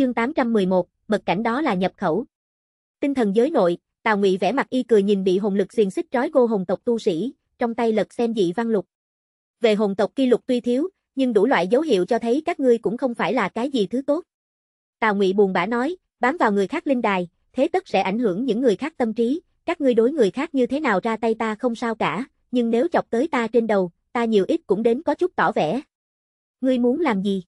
chương 811, mật cảnh đó là nhập khẩu. Tinh thần giới nội, Tào Ngụy vẽ mặt y cười nhìn bị hồn lực xiềng xích trói cô hồn tộc tu sĩ, trong tay lật xem dị văn lục. Về hồn tộc kỷ lục tuy thiếu, nhưng đủ loại dấu hiệu cho thấy các ngươi cũng không phải là cái gì thứ tốt. Tào Ngụy buồn bã nói, bám vào người khác linh đài, thế tất sẽ ảnh hưởng những người khác tâm trí, các ngươi đối người khác như thế nào ra tay ta không sao cả, nhưng nếu chọc tới ta trên đầu, ta nhiều ít cũng đến có chút tỏ vẻ. Ngươi muốn làm gì?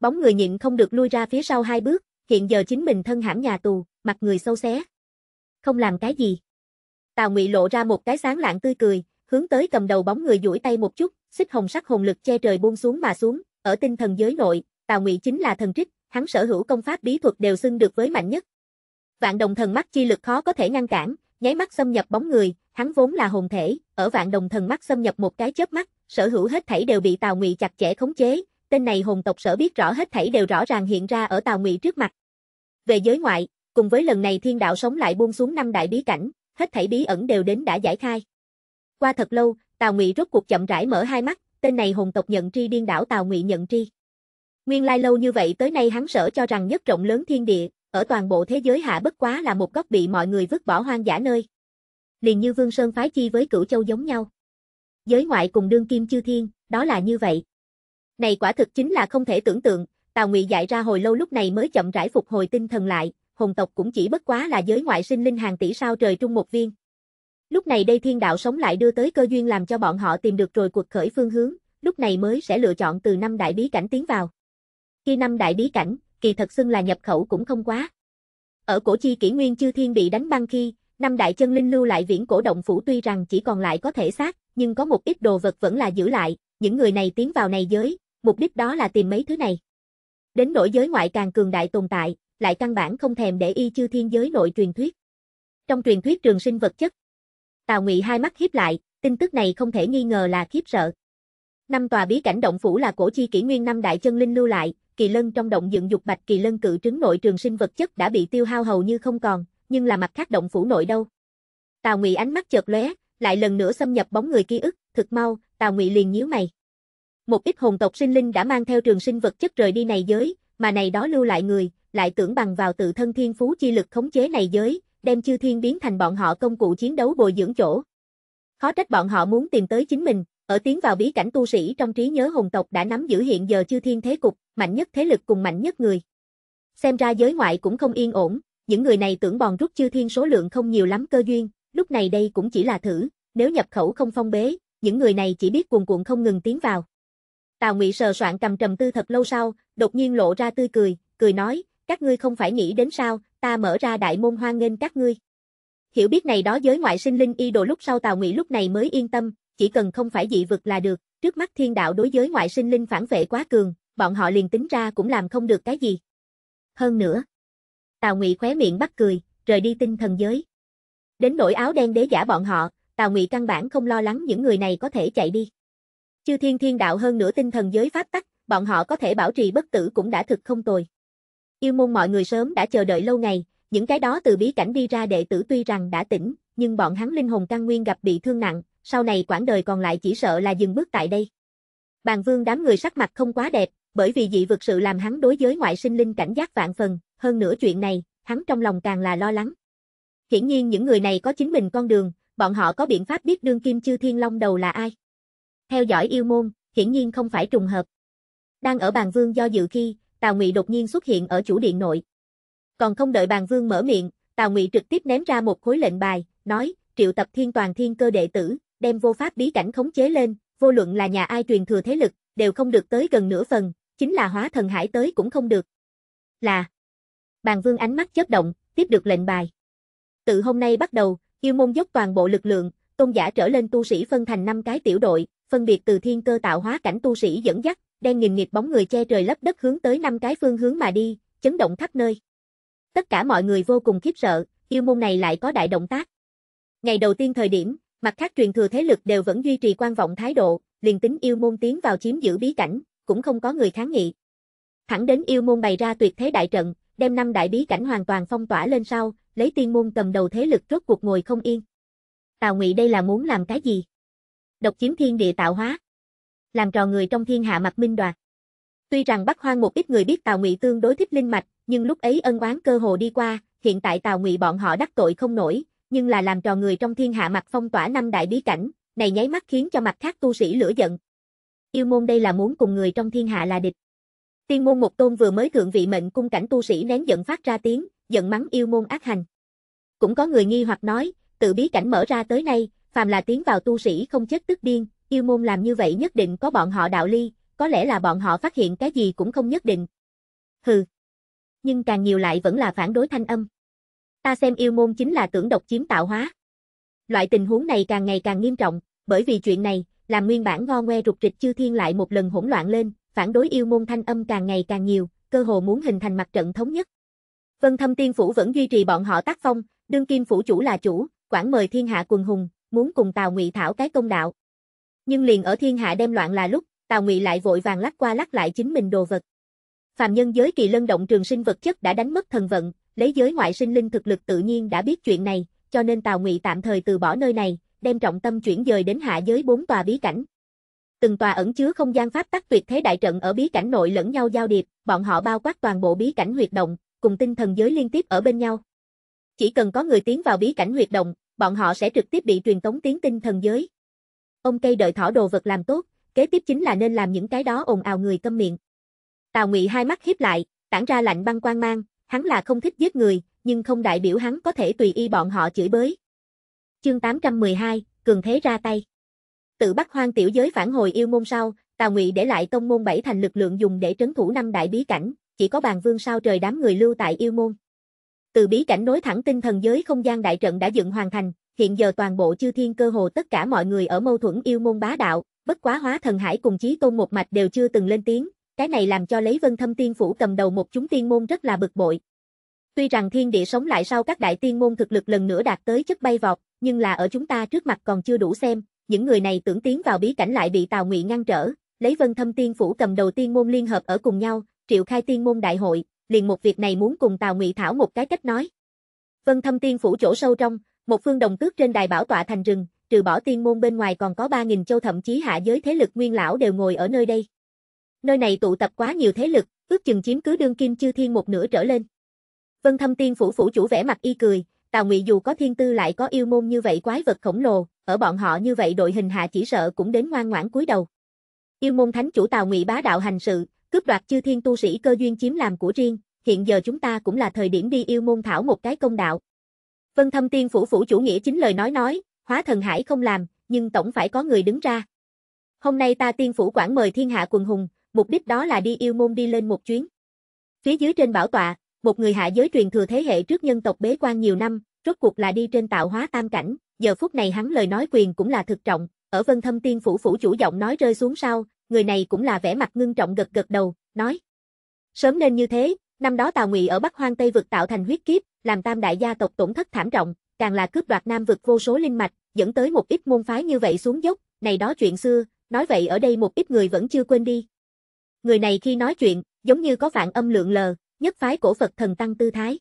bóng người nhịn không được lui ra phía sau hai bước, hiện giờ chính mình thân hãm nhà tù, mặt người sâu xé. Không làm cái gì. Tào Ngụy lộ ra một cái sáng lạng tươi cười, hướng tới cầm đầu bóng người duỗi tay một chút, xích hồng sắc hồn lực che trời buông xuống mà xuống, ở tinh thần giới nội, Tào Ngụy chính là thần trích, hắn sở hữu công pháp bí thuật đều xưng được với mạnh nhất. Vạn đồng thần mắt chi lực khó có thể ngăn cản, nháy mắt xâm nhập bóng người, hắn vốn là hồn thể, ở vạn đồng thần mắt xâm nhập một cái chớp mắt, sở hữu hết thảy đều bị Tào Ngụy chặt chẽ khống chế, tên này hồn tộc sở biết rõ hết thảy đều rõ ràng hiện ra ở Tào Ngụy trước mặt. Về giới ngoại, cùng với lần này thiên đạo sống lại buông xuống năm đại bí cảnh, hết thảy bí ẩn đều đến đã giải khai. Qua thật lâu, Tào Ngụy rốt cuộc chậm rãi mở hai mắt, tên này hồn tộc nhận tri điên đảo Tào Ngụy nhận tri. Nguyên lai lâu như vậy tới nay hắn sở cho rằng nhất rộng lớn thiên địa, ở toàn bộ thế giới hạ bất quá là một góc bị mọi người vứt bỏ hoang dã nơi. Liền như Vương Sơn phái chi với Cửu Châu giống nhau. Giới ngoại cùng đương kim chư thiên, đó là như vậy, này quả thực chính là không thể tưởng tượng, Tào Ngụy dạy ra hồi lâu lúc này mới chậm rãi phục hồi tinh thần lại, hồn tộc cũng chỉ bất quá là giới ngoại sinh linh hàng tỷ sao trời trung một viên. Lúc này đây thiên đạo sống lại đưa tới cơ duyên làm cho bọn họ tìm được rồi cuộc khởi phương hướng, lúc này mới sẽ lựa chọn từ năm đại bí cảnh tiến vào. Khi năm đại bí cảnh, kỳ thật xưng là nhập khẩu cũng không quá. Ở cổ chi kỷ nguyên chư thiên bị đánh băng khi, năm đại chân linh lưu lại viễn cổ động phủ tuy rằng chỉ còn lại có thể xác, nhưng có một ít đồ vật vẫn là giữ lại, những người này tiến vào này giới, mục đích đó là tìm mấy thứ này. Đến nỗi giới ngoại càng cường đại tồn tại, lại căn bản không thèm để y chư thiên giới nội truyền thuyết. Trong truyền thuyết trường sinh vật chất, Tào Ngụy hai mắt hiếp lại, tin tức này không thể nghi ngờ là khiếp sợ. Năm tòa bí cảnh động phủ là cổ chi kỷ nguyên năm đại chân linh lưu lại, kỳ lân trong động dựng dục bạch kỳ lân cự trứng nội trường sinh vật chất đã bị tiêu hao hầu như không còn, nhưng là mặt khác động phủ nội đâu. Tào Ngụy ánh mắt chợt lóe, lại lần nữa xâm nhập bóng người ký ức, thực mau, Tào Ngụy liền nhíu mày. Một ít hồn tộc sinh linh đã mang theo trường sinh vật chất rời đi này giới, mà này đó lưu lại người, lại tưởng bằng vào tự thân thiên phú chi lực khống chế này giới, đem chư thiên biến thành bọn họ công cụ chiến đấu bồi dưỡng chỗ. Khó trách bọn họ muốn tìm tới chính mình, ở tiến vào bí cảnh tu sĩ trong trí nhớ hồn tộc đã nắm giữ hiện giờ chư thiên thế cục, mạnh nhất thế lực cùng mạnh nhất người. Xem ra giới ngoại cũng không yên ổn, những người này tưởng bòn rút chư thiên số lượng không nhiều lắm cơ duyên, lúc này đây cũng chỉ là thử, nếu nhập khẩu không phong bế, những người này chỉ biết cuồn cuộn không ngừng tiến vào. Tào Ngụy sờ soạn cầm trầm tư thật lâu sau, đột nhiên lộ ra tươi cười, cười nói, các ngươi không phải nghĩ đến sao, ta mở ra đại môn hoan nghênh các ngươi. Hiểu biết này đó giới ngoại sinh linh y đồ lúc sau Tào Ngụy lúc này mới yên tâm, chỉ cần không phải dị vực là được, trước mắt thiên đạo đối giới ngoại sinh linh phản vệ quá cường, bọn họ liền tính ra cũng làm không được cái gì. Hơn nữa, Tào Ngụy khóe miệng bắt cười, rời đi tinh thần giới. Đến nỗi áo đen đế giả bọn họ, Tào Ngụy căn bản không lo lắng những người này có thể chạy đi. Chư thiên thiên đạo hơn nữa tinh thần giới pháp tắc, bọn họ có thể bảo trì bất tử cũng đã thực không tồi. Yêu môn mọi người sớm đã chờ đợi lâu ngày, những cái đó từ bí cảnh đi ra đệ tử tuy rằng đã tỉnh, nhưng bọn hắn linh hồn căn nguyên gặp bị thương nặng, sau này quãng đời còn lại chỉ sợ là dừng bước tại đây. Bàn vương đám người sắc mặt không quá đẹp, bởi vì dị vực sự làm hắn đối với ngoại sinh linh cảnh giác vạn phần, hơn nữa chuyện này, hắn trong lòng càng là lo lắng. Hiển nhiên những người này có chính mình con đường, bọn họ có biện pháp biết đương kim chư thiên long đầu là ai. Theo dõi yêu môn, hiển nhiên không phải trùng hợp. Đang ở bàn vương do dự khi, Tào Ngụy đột nhiên xuất hiện ở chủ điện nội. Còn không đợi bàn vương mở miệng, Tào Ngụy trực tiếp ném ra một khối lệnh bài, nói, triệu tập thiên toàn thiên cơ đệ tử, đem vô pháp bí cảnh khống chế lên, vô luận là nhà ai truyền thừa thế lực, đều không được tới gần nửa phần, chính là hóa thần hải tới cũng không được. Là Bàn vương ánh mắt chớp động, tiếp được lệnh bài. Từ hôm nay bắt đầu, yêu môn dốc toàn bộ lực lượng, tôn giả trở lên tu sĩ phân thành 5 cái tiểu đội, phân biệt từ thiên cơ tạo hóa cảnh tu sĩ dẫn dắt, đen nghìn nghịch bóng người che trời lấp đất hướng tới năm cái phương hướng mà đi, chấn động khắp nơi. Tất cả mọi người vô cùng khiếp sợ, yêu môn này lại có đại động tác. Ngày đầu tiên thời điểm, mặt khác truyền thừa thế lực đều vẫn duy trì quan vọng thái độ, liền tính yêu môn tiến vào chiếm giữ bí cảnh, cũng không có người kháng nghị. Thẳng đến yêu môn bày ra tuyệt thế đại trận, đem năm đại bí cảnh hoàn toàn phong tỏa lên sau, lấy tiên môn cầm đầu thế lực rốt cuộc ngồi không yên. Tào Ngụy đây là muốn làm cái gì? độc chiếm thiên địa tạo hóa. Làm trò người trong thiên hạ mặt minh đoạt. Tuy rằng Bắc Hoang một ít người biết Tào Ngụy tương đối thích linh mạch, nhưng lúc ấy ân oán cơ hồ đi qua, hiện tại Tào Ngụy bọn họ đắc tội không nổi, nhưng là làm trò người trong thiên hạ mặt phong tỏa năm đại bí cảnh, này nháy mắt khiến cho mặt khác tu sĩ lửa giận. Yêu môn đây là muốn cùng người trong thiên hạ là địch. Tiên môn một tôn vừa mới thượng vị mệnh cung cảnh tu sĩ nén giận phát ra tiếng, giận mắng yêu môn ác hành. Cũng có người nghi hoặc nói, tự bí cảnh mở ra tới nay, phàm là tiến vào tu sĩ không chết tức điên, yêu môn làm như vậy nhất định có bọn họ đạo ly, có lẽ là bọn họ phát hiện cái gì cũng không nhất định. Hừ. Nhưng càng nhiều lại vẫn là phản đối thanh âm. Ta xem yêu môn chính là tưởng độc chiếm tạo hóa. Loại tình huống này càng ngày càng nghiêm trọng, bởi vì chuyện này, làm nguyên bản ngo ngoe rục rịch chư thiên lại một lần hỗn loạn lên, phản đối yêu môn thanh âm càng ngày càng nhiều, cơ hồ muốn hình thành mặt trận thống nhất. Vân Thâm Tiên phủ vẫn duy trì bọn họ tác phong, đương kim phủ chủ là chủ, quản mời thiên hạ quần hùng, muốn cùng Tào Ngụy thảo cái công đạo. Nhưng liền ở thiên hạ đem loạn là lúc, Tào Ngụy lại vội vàng lắc qua lắc lại chính mình đồ vật. Phàm nhân giới kỳ lân động trường sinh vật chất đã đánh mất thần vận, lấy giới ngoại sinh linh thực lực tự nhiên đã biết chuyện này, cho nên Tào Ngụy tạm thời từ bỏ nơi này, đem trọng tâm chuyển dời đến hạ giới bốn tòa bí cảnh. Từng tòa ẩn chứa không gian pháp tắc tuyệt thế đại trận ở bí cảnh nội lẫn nhau giao điệp, bọn họ bao quát toàn bộ bí cảnh huyệt động, cùng tinh thần giới liên tiếp ở bên nhau. Chỉ cần có người tiến vào bí cảnh huyệt động, bọn họ sẽ trực tiếp bị truyền tống tiến tinh thần giới. Ông cây đợi thỏ đồ vật làm tốt, kế tiếp chính là nên làm những cái đó ồn ào người câm miệng. Tào Ngụy hai mắt hiếp lại, tản ra lạnh băng quan mang, hắn là không thích giết người, nhưng không đại biểu hắn có thể tùy y bọn họ chửi bới. Chương 812, cường thế ra tay. Tự bắt Hoang tiểu giới phản hồi yêu môn sau, Tào Ngụy để lại tông môn bảy thành lực lượng dùng để trấn thủ năm đại bí cảnh, chỉ có bàn vương sao trời đám người lưu tại yêu môn. Từ bí cảnh nối thẳng tinh thần giới không gian đại trận đã dựng hoàn thành, hiện giờ toàn bộ chư thiên cơ hồ tất cả mọi người ở mâu thuẫn yêu môn bá đạo, bất quá hóa thần hải cùng chí tôn một mạch đều chưa từng lên tiếng, cái này làm cho lấy vân thâm tiên phủ cầm đầu một chúng tiên môn rất là bực bội. Tuy rằng thiên địa sống lại sau các đại tiên môn thực lực lần nữa đạt tới chất bay vọt, nhưng là ở chúng ta trước mặt còn chưa đủ xem, những người này tưởng tiến vào bí cảnh lại bị Tào Ngụy ngăn trở, lấy Vân Thâm Tiên phủ cầm đầu tiên môn liên hợp ở cùng nhau, triệu khai tiên môn đại hội, liền một việc này muốn cùng Tào Ngụy Thảo một cái cách nói. Vân Thâm Tiên phủ chỗ sâu trong, một phương đồng tước trên đài bảo tọa thành rừng, trừ bỏ tiên môn bên ngoài còn có ba nghìn châu thậm chí hạ giới thế lực nguyên lão đều ngồi ở nơi đây. Nơi này tụ tập quá nhiều thế lực, ước chừng chiếm cứ đương kim chư thiên một nửa trở lên. Vân Thâm Tiên phủ phủ chủ vẻ mặt y cười, Tào Ngụy dù có thiên tư lại có yêu môn như vậy quái vật khổng lồ, ở bọn họ như vậy đội hình hạ chỉ sợ cũng đến ngoan ngoãn cúi đầu. Yêu môn thánh chủ Tào Ngụy bá đạo hành sự, cướp đoạt chư thiên tu sĩ cơ duyên chiếm làm của riêng, hiện giờ chúng ta cũng là thời điểm đi yêu môn thảo một cái công đạo. Vân Thâm Tiên phủ phủ chủ nghĩa chính lời nói nói, hóa thần hải không làm, nhưng tổng phải có người đứng ra. Hôm nay ta tiên phủ quản mời thiên hạ quần hùng, mục đích đó là đi yêu môn đi lên một chuyến. Phía dưới trên bảo tọa, một người hạ giới truyền thừa thế hệ trước nhân tộc bế quan nhiều năm, rốt cuộc là đi trên tạo hóa tam cảnh, giờ phút này hắn lời nói quyền cũng là thực trọng, ở Vân Thâm Tiên phủ phủ chủ giọng nói rơi xuống sau, người này cũng là vẻ mặt ngưng trọng gật gật đầu, nói. Sớm nên như thế, năm đó Tào Ngụy ở Bắc Hoang Tây vực tạo thành huyết kiếp, làm tam đại gia tộc tổn thất thảm trọng, càng là cướp đoạt Nam vực vô số linh mạch, dẫn tới một ít môn phái như vậy xuống dốc, này đó chuyện xưa, nói vậy ở đây một ít người vẫn chưa quên đi. Người này khi nói chuyện, giống như có phản âm lượng lờ, nhất phái cổ Phật thần tăng tư thái.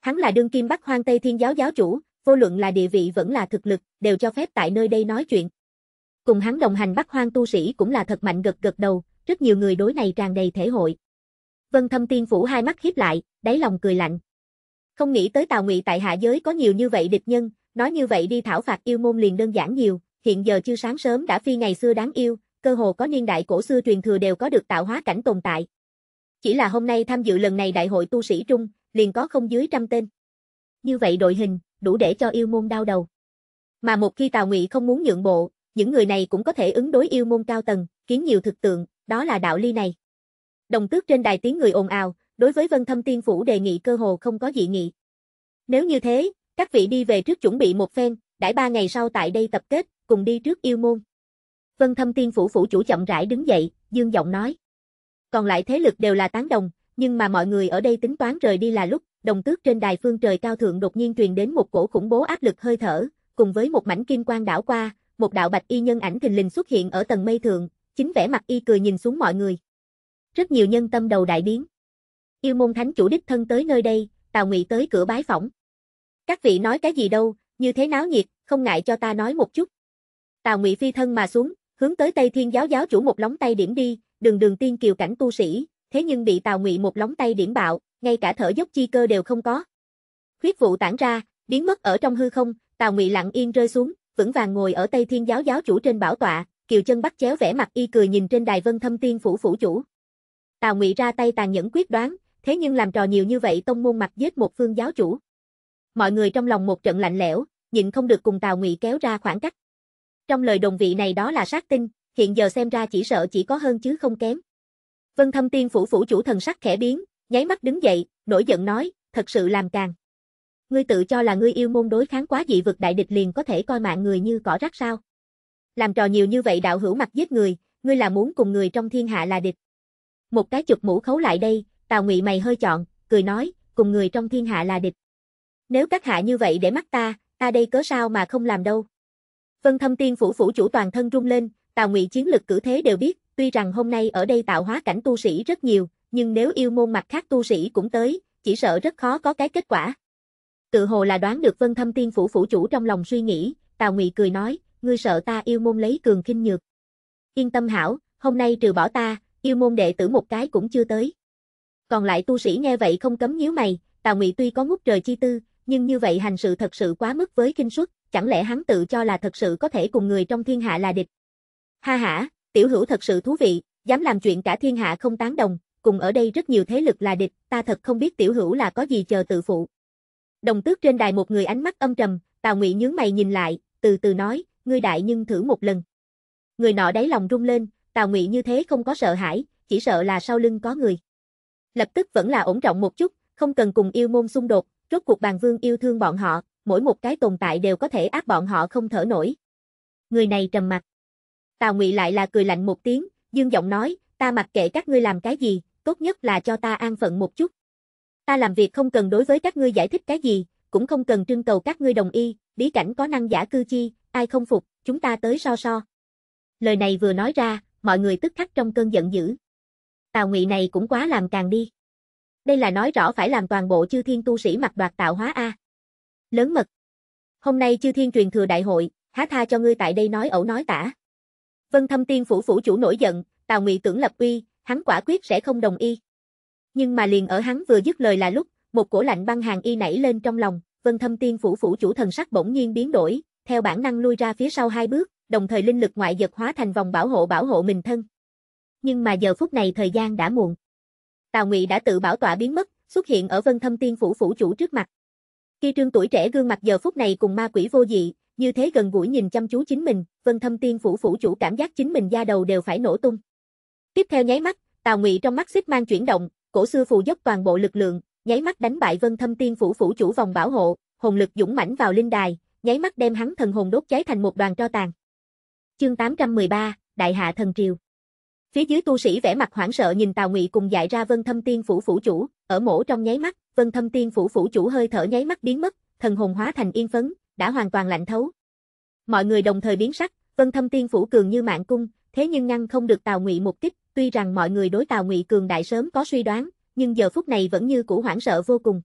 Hắn là đương kim Bắc Hoang Tây Thiên giáo giáo chủ, vô luận là địa vị vẫn là thực lực, đều cho phép tại nơi đây nói chuyện. Cùng hắn đồng hành bắt hoang tu sĩ cũng là thật mạnh gật gật đầu, rất nhiều người đối này tràn đầy thể hội. Vân Thâm Tiên Phủ hai mắt hiếp lại, đáy lòng cười lạnh. Không nghĩ tới Tào Ngụy tại hạ giới có nhiều như vậy địch nhân, nói như vậy đi thảo phạt yêu môn liền đơn giản nhiều, hiện giờ chưa sáng sớm đã phi ngày xưa đáng yêu, cơ hồ có niên đại cổ xưa truyền thừa đều có được tạo hóa cảnh tồn tại. Chỉ là hôm nay tham dự lần này đại hội tu sĩ trung, liền có không dưới trăm tên. Như vậy đội hình, đủ để cho yêu môn đau đầu. Mà một khi Tào Ngụy không muốn nhượng bộ, những người này cũng có thể ứng đối yêu môn cao tầng, kiến nhiều thực tượng, đó là đạo lý này. Đồng tước trên đài tiếng người ồn ào, đối với Vân Thâm Tiên Phủ đề nghị cơ hồ không có dị nghị. Nếu như thế, các vị đi về trước chuẩn bị một phen, đãi ba ngày sau tại đây tập kết, cùng đi trước yêu môn. Vân Thâm Tiên Phủ phủ chủ chậm rãi đứng dậy, dương giọng nói. Còn lại thế lực đều là tán đồng, nhưng mà mọi người ở đây tính toán rời đi là lúc, đồng tước trên đài phương trời cao thượng đột nhiên truyền đến một cổ khủng bố áp lực hơi thở, cùng với một mảnh kim quang đảo qua, một đạo bạch y nhân ảnh thình lình xuất hiện ở tầng mây thượng, chính vẻ mặt y cười nhìn xuống mọi người. Rất nhiều nhân tâm đầu đại biến. Yêu môn thánh chủ đích thân tới nơi đây, Tào Ngụy tới cửa bái phỏng. Các vị nói cái gì đâu, như thế náo nhiệt, không ngại cho ta nói một chút. Tào Ngụy phi thân mà xuống, hướng tới Tây Thiên giáo giáo chủ một lóng tay điểm đi, đường đường tiên kiều cảnh tu sĩ, thế nhưng bị Tào Ngụy một lóng tay điểm bạo, ngay cả thở dốc chi cơ đều không có. khuyết vụ tản ra, biến mất ở trong hư không, Tào Ngụy lặng yên rơi xuống, vững vàng ngồi ở Tây Thiên giáo giáo chủ trên bảo tọa, Kiều Chân bắt chéo vẻ mặt y cười nhìn trên đài Vân Thâm Tiên phủ phủ chủ. Tào Ngụy ra tay tàn nhẫn quyết đoán, thế nhưng làm trò nhiều như vậy tông môn mặt giết một phương giáo chủ. Mọi người trong lòng một trận lạnh lẽo, nhịn không được cùng Tào Ngụy kéo ra khoảng cách. Trong lời đồng vị này đó là sát tinh, hiện giờ xem ra chỉ sợ chỉ có hơn chứ không kém. Vân Thâm Tiên phủ phủ chủ thần sắc khẽ biến, nháy mắt đứng dậy, nổi giận nói, thật sự làm càng. Ngươi tự cho là ngươi yêu môn đối kháng quá dị vực đại địch liền có thể coi mạng người như cỏ rác sao? Làm trò nhiều như vậy đạo hữu mặt giết người, ngươi là muốn cùng người trong thiên hạ là địch. Một cái chụp mũ khấu lại đây, Tào Ngụy mày hơi chọn, cười nói, cùng người trong thiên hạ là địch. Nếu các hạ như vậy để mắt ta, ta đây cớ sao mà không làm đâu. Vân Thâm Tiên phủ phủ chủ toàn thân rung lên, Tào Ngụy chiến lực cử thế đều biết, tuy rằng hôm nay ở đây tạo hóa cảnh tu sĩ rất nhiều, nhưng nếu yêu môn mặt khác tu sĩ cũng tới, chỉ sợ rất khó có cái kết quả. Tự hồ là đoán được vân thâm tiên phủ phủ chủ trong lòng suy nghĩ, Tào Ngụy cười nói, ngươi sợ ta yêu môn lấy cường kinh nhược. Yên tâm hảo, hôm nay trừ bỏ ta, yêu môn đệ tử một cái cũng chưa tới. Còn lại tu sĩ nghe vậy không cấm nhíu mày, Tào Ngụy tuy có ngút trời chi tư, nhưng như vậy hành sự thật sự quá mức với kinh suất, chẳng lẽ hắn tự cho là thật sự có thể cùng người trong thiên hạ là địch. Ha ha, tiểu hữu thật sự thú vị, dám làm chuyện cả thiên hạ không tán đồng, cùng ở đây rất nhiều thế lực là địch, ta thật không biết tiểu hữu là có gì chờ tự phụ. Đồng tước trên đài một người ánh mắt âm trầm, Tào Ngụy nhướng mày nhìn lại, từ từ nói, ngươi đại nhưng thử một lần. Người nọ đáy lòng rung lên, Tào Ngụy như thế không có sợ hãi, chỉ sợ là sau lưng có người. Lập tức vẫn là ổn trọng một chút, không cần cùng yêu môn xung đột, rốt cuộc bàn vương yêu thương bọn họ, mỗi một cái tồn tại đều có thể áp bọn họ không thở nổi. Người này trầm mặt. Tào Ngụy lại là cười lạnh một tiếng, dương giọng nói, ta mặc kệ các ngươi làm cái gì, tốt nhất là cho ta an phận một chút. Ta làm việc không cần đối với các ngươi giải thích cái gì, cũng không cần trưng cầu các ngươi đồng ý, bí cảnh có năng giả cư chi, ai không phục, chúng ta tới so so. Lời này vừa nói ra, mọi người tức khắc trong cơn giận dữ. Tào Ngụy này cũng quá làm càng đi. Đây là nói rõ phải làm toàn bộ chư thiên tu sĩ mặc đoạt tạo hóa a. Lớn mật. Hôm nay chư thiên truyền thừa đại hội, há tha cho ngươi tại đây nói ẩu nói tả. Vân Thâm Tiên phủ phủ chủ nổi giận, Tào Ngụy tưởng lập uy, hắn quả quyết sẽ không đồng ý nhưng mà liền ở hắn vừa dứt lời là lúc, một cổ lạnh băng hàng y nảy lên trong lòng, Vân Thâm Tiên phủ phủ chủ thần sắc bỗng nhiên biến đổi, theo bản năng lui ra phía sau hai bước, đồng thời linh lực ngoại giật hóa thành vòng bảo hộ bảo hộ mình thân. Nhưng mà giờ phút này thời gian đã muộn. Tào Ngụy đã tự bảo tọa biến mất, xuất hiện ở Vân Thâm Tiên phủ phủ chủ trước mặt. Khi trương tuổi trẻ gương mặt giờ phút này cùng ma quỷ vô dị, như thế gần gũi nhìn chăm chú chính mình, Vân Thâm Tiên phủ phủ chủ cảm giác chính mình da đầu đều phải nổ tung. Tiếp theo nháy mắt, Tào Ngụy trong mắt xích mang chuyển động, cổ sư phù dốc toàn bộ lực lượng, nháy mắt đánh bại Vân Thâm Tiên phủ phủ chủ vòng bảo hộ, hồn lực dũng mãnh vào linh đài, nháy mắt đem hắn thần hồn đốt cháy thành một đoàn tro tàn. Chương 813, Đại hạ thần triều. Phía dưới tu sĩ vẻ mặt hoảng sợ nhìn Tào Ngụy cùng dạy ra Vân Thâm Tiên phủ phủ chủ, ở mổ trong nháy mắt, Vân Thâm Tiên phủ phủ chủ hơi thở nháy mắt biến mất, thần hồn hóa thành yên phấn, đã hoàn toàn lạnh thấu. Mọi người đồng thời biến sắc, Vân Thâm Tiên phủ cường như mạng cung, thế nhưng ngăn không được Tào Ngụy một kích, Tuy rằng mọi người đối Tào Ngụy cường đại sớm có suy đoán, nhưng giờ phút này vẫn như cũ hoảng sợ vô cùng.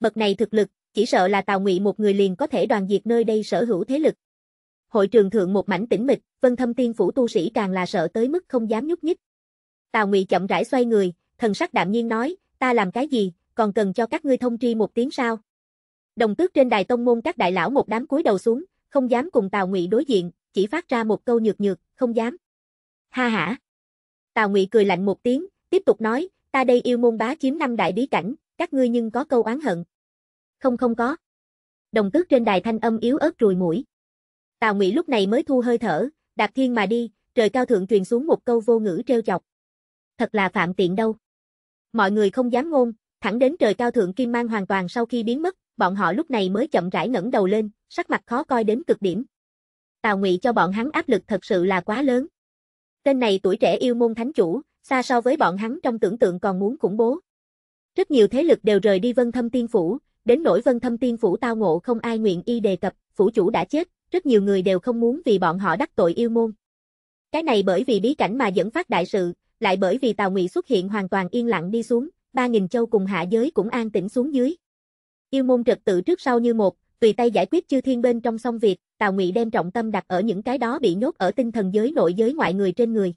Bậc này thực lực, chỉ sợ là Tào Ngụy một người liền có thể đoàn diệt nơi đây sở hữu thế lực. Hội trường thượng một mảnh tĩnh mịch, Vân Thâm Tiên phủ tu sĩ càng là sợ tới mức không dám nhúc nhích. Tào Ngụy chậm rãi xoay người, thần sắc đạm nhiên nói, ta làm cái gì, còn cần cho các ngươi thông tri một tiếng sao? Đồng tước trên đài tông môn các đại lão một đám cúi đầu xuống, không dám cùng Tào Ngụy đối diện, chỉ phát ra một câu nhược nhược, không dám. Ha hả. Tào Ngụy cười lạnh một tiếng, tiếp tục nói, ta đây yêu môn bá chiếm năm đại bí cảnh, các ngươi nhưng có câu oán hận. Không không có. Đồng tước trên đài thanh âm yếu ớt rùi mũi. Tào Ngụy lúc này mới thu hơi thở, đạp thiên mà đi, trời cao thượng truyền xuống một câu vô ngữ treo chọc. Thật là phạm tiện đâu. Mọi người không dám ngôn, thẳng đến trời cao thượng kim mang hoàn toàn sau khi biến mất, bọn họ lúc này mới chậm rãi ngẩng đầu lên, sắc mặt khó coi đến cực điểm. Tào Ngụy cho bọn hắn áp lực thật sự là quá lớn. Tên này tuổi trẻ yêu môn thánh chủ, xa so với bọn hắn trong tưởng tượng còn muốn khủng bố. Rất nhiều thế lực đều rời đi Vân Thâm Tiên Phủ, đến nỗi Vân Thâm Tiên Phủ tao ngộ không ai nguyện y đề cập, phủ chủ đã chết, rất nhiều người đều không muốn vì bọn họ đắc tội yêu môn. Cái này bởi vì bí cảnh mà dẫn phát đại sự, lại bởi vì Tào Ngụy xuất hiện hoàn toàn yên lặng đi xuống, ba nghìn châu cùng hạ giới cũng an tĩnh xuống dưới. Yêu môn trật tự trước sau như một, tùy tay giải quyết chư thiên bên trong xong việc, Tào Ngụy đem trọng tâm đặt ở những cái đó bị nhốt ở tinh thần giới nội giới ngoại người trên người.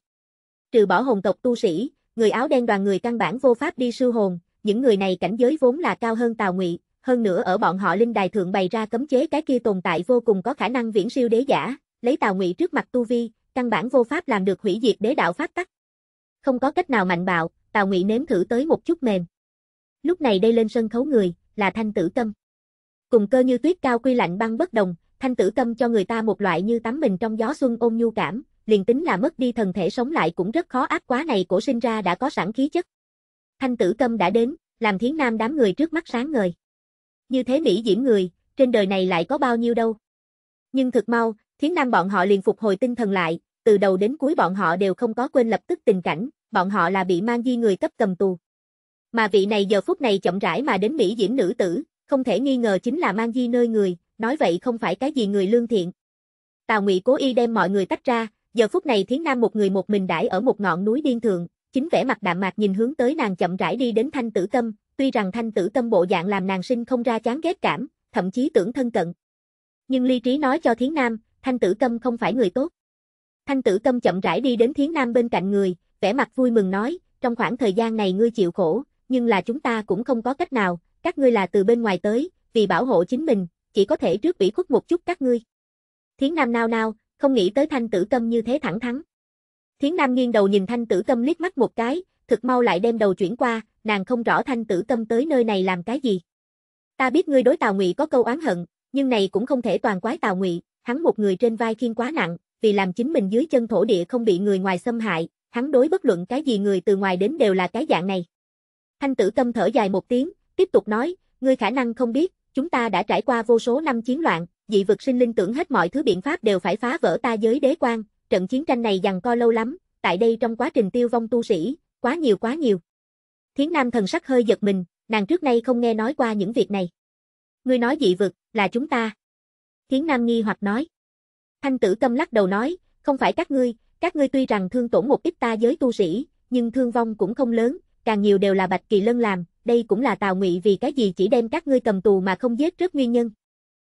Trừ bỏ hồn tộc tu sĩ, người áo đen đoàn người căn bản vô pháp đi sưu hồn, những người này cảnh giới vốn là cao hơn Tào Ngụy, hơn nữa ở bọn họ linh đài thượng bày ra cấm chế cái kia tồn tại vô cùng có khả năng viễn siêu đế giả, lấy Tào Ngụy trước mặt tu vi, căn bản vô pháp làm được hủy diệt đế đạo pháp tắc. Không có cách nào mạnh bạo, Tào Ngụy nếm thử tới một chút mềm. Lúc này đây lên sân khấu người, là Thanh Tử Tâm. Cùng cơ như tuyết cao quy lạnh băng bất đồng, thanh tử tâm cho người ta một loại như tắm mình trong gió xuân ôn nhu cảm, liền tính là mất đi thần thể sống lại cũng rất khó ác quá này cổ sinh ra đã có sẵn khí chất. Thanh tử tâm đã đến, làm thiến nam đám người trước mắt sáng ngời. Như thế mỹ diễm người, trên đời này lại có bao nhiêu đâu. Nhưng thực mau, thiến nam bọn họ liền phục hồi tinh thần lại, từ đầu đến cuối bọn họ đều không có quên lập tức tình cảnh, bọn họ là bị mang di người cấp cầm tù. Mà vị này giờ phút này chậm rãi mà đến Mỹ Diễm nữ tử, không thể nghi ngờ chính là mang di nơi người, nói vậy không phải cái gì người lương thiện. Tào Ngụy cố ý đem mọi người tách ra, giờ phút này Thiến Nam một người một mình đãi ở một ngọn núi điên thượng, chính vẻ mặt đạm mạc nhìn hướng tới nàng chậm rãi đi đến Thanh Tử Tâm, tuy rằng Thanh Tử Tâm bộ dạng làm nàng sinh không ra chán ghét cảm, thậm chí tưởng thân cận. Nhưng ly Trí nói cho Thiến Nam, Thanh Tử Tâm không phải người tốt. Thanh Tử Tâm chậm rãi đi đến Thiến Nam bên cạnh người, vẻ mặt vui mừng nói, trong khoảng thời gian này ngươi chịu khổ, nhưng là chúng ta cũng không có cách nào, các ngươi là từ bên ngoài tới, vì bảo hộ chính mình, chỉ có thể trước bị khuất một chút các ngươi. Thiến Nam nao nao, không nghĩ tới thanh tử câm như thế thẳng thắn. Thiến Nam nghiêng đầu nhìn thanh tử câm liếc mắt một cái, thực mau lại đem đầu chuyển qua, nàng không rõ thanh tử câm tới nơi này làm cái gì. Ta biết ngươi đối Tào Ngụy có câu oán hận, nhưng này cũng không thể toàn quái Tào Ngụy, hắn một người trên vai khiên quá nặng, vì làm chính mình dưới chân thổ địa không bị người ngoài xâm hại, hắn đối bất luận cái gì người từ ngoài đến đều là cái dạng này. Thanh tử tâm thở dài một tiếng, tiếp tục nói, ngươi khả năng không biết, chúng ta đã trải qua vô số năm chiến loạn, dị vực sinh linh tưởng hết mọi thứ biện pháp đều phải phá vỡ ta giới đế quan, trận chiến tranh này dằn co lâu lắm, tại đây trong quá trình tiêu vong tu sĩ, quá nhiều quá nhiều. Thiến Nam thần sắc hơi giật mình, nàng trước nay không nghe nói qua những việc này. Ngươi nói dị vực, là chúng ta. Thiến Nam nghi hoặc nói. Thanh tử câm lắc đầu nói, không phải các ngươi, các ngươi tuy rằng thương tổn một ít ta giới tu sĩ, nhưng thương vong cũng không lớn, càng nhiều đều là bạch kỳ lân làm, đây cũng là Tào Ngụy vì cái gì chỉ đem các ngươi cầm tù mà không giết trước nguyên nhân.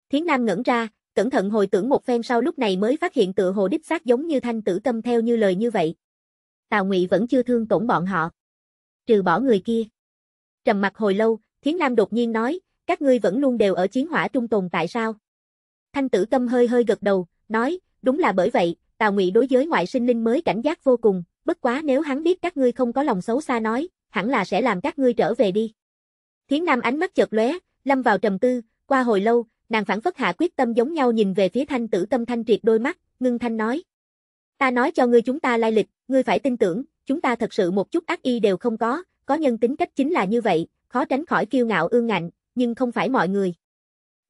Thiến Nam ngẩn ra, cẩn thận hồi tưởng một phen sau lúc này mới phát hiện tựa hồ đích xác giống như thanh tử tâm theo như lời như vậy. Tào Ngụy vẫn chưa thương tổn bọn họ. Trừ bỏ người kia. Trầm mặc hồi lâu, Thiến Nam đột nhiên nói, các ngươi vẫn luôn đều ở chiến hỏa trung tồn tại sao? Thanh tử tâm hơi hơi gật đầu, nói, đúng là bởi vậy, Tào Ngụy đối với ngoại sinh linh mới cảnh giác vô cùng, bất quá nếu hắn biết các ngươi không có lòng xấu xa nói, hẳn là sẽ làm các ngươi trở về đi. Thiến Nam ánh mắt chợt lóe, lâm vào trầm tư, qua hồi lâu, nàng phản phất hạ quyết tâm giống nhau nhìn về phía thanh tử tâm thanh triệt đôi mắt, ngưng thanh nói. Ta nói cho ngươi chúng ta lai lịch, ngươi phải tin tưởng, chúng ta thật sự một chút ác y đều không có, có nhân tính cách chính là như vậy, khó tránh khỏi kiêu ngạo ương ngạnh, nhưng không phải mọi người.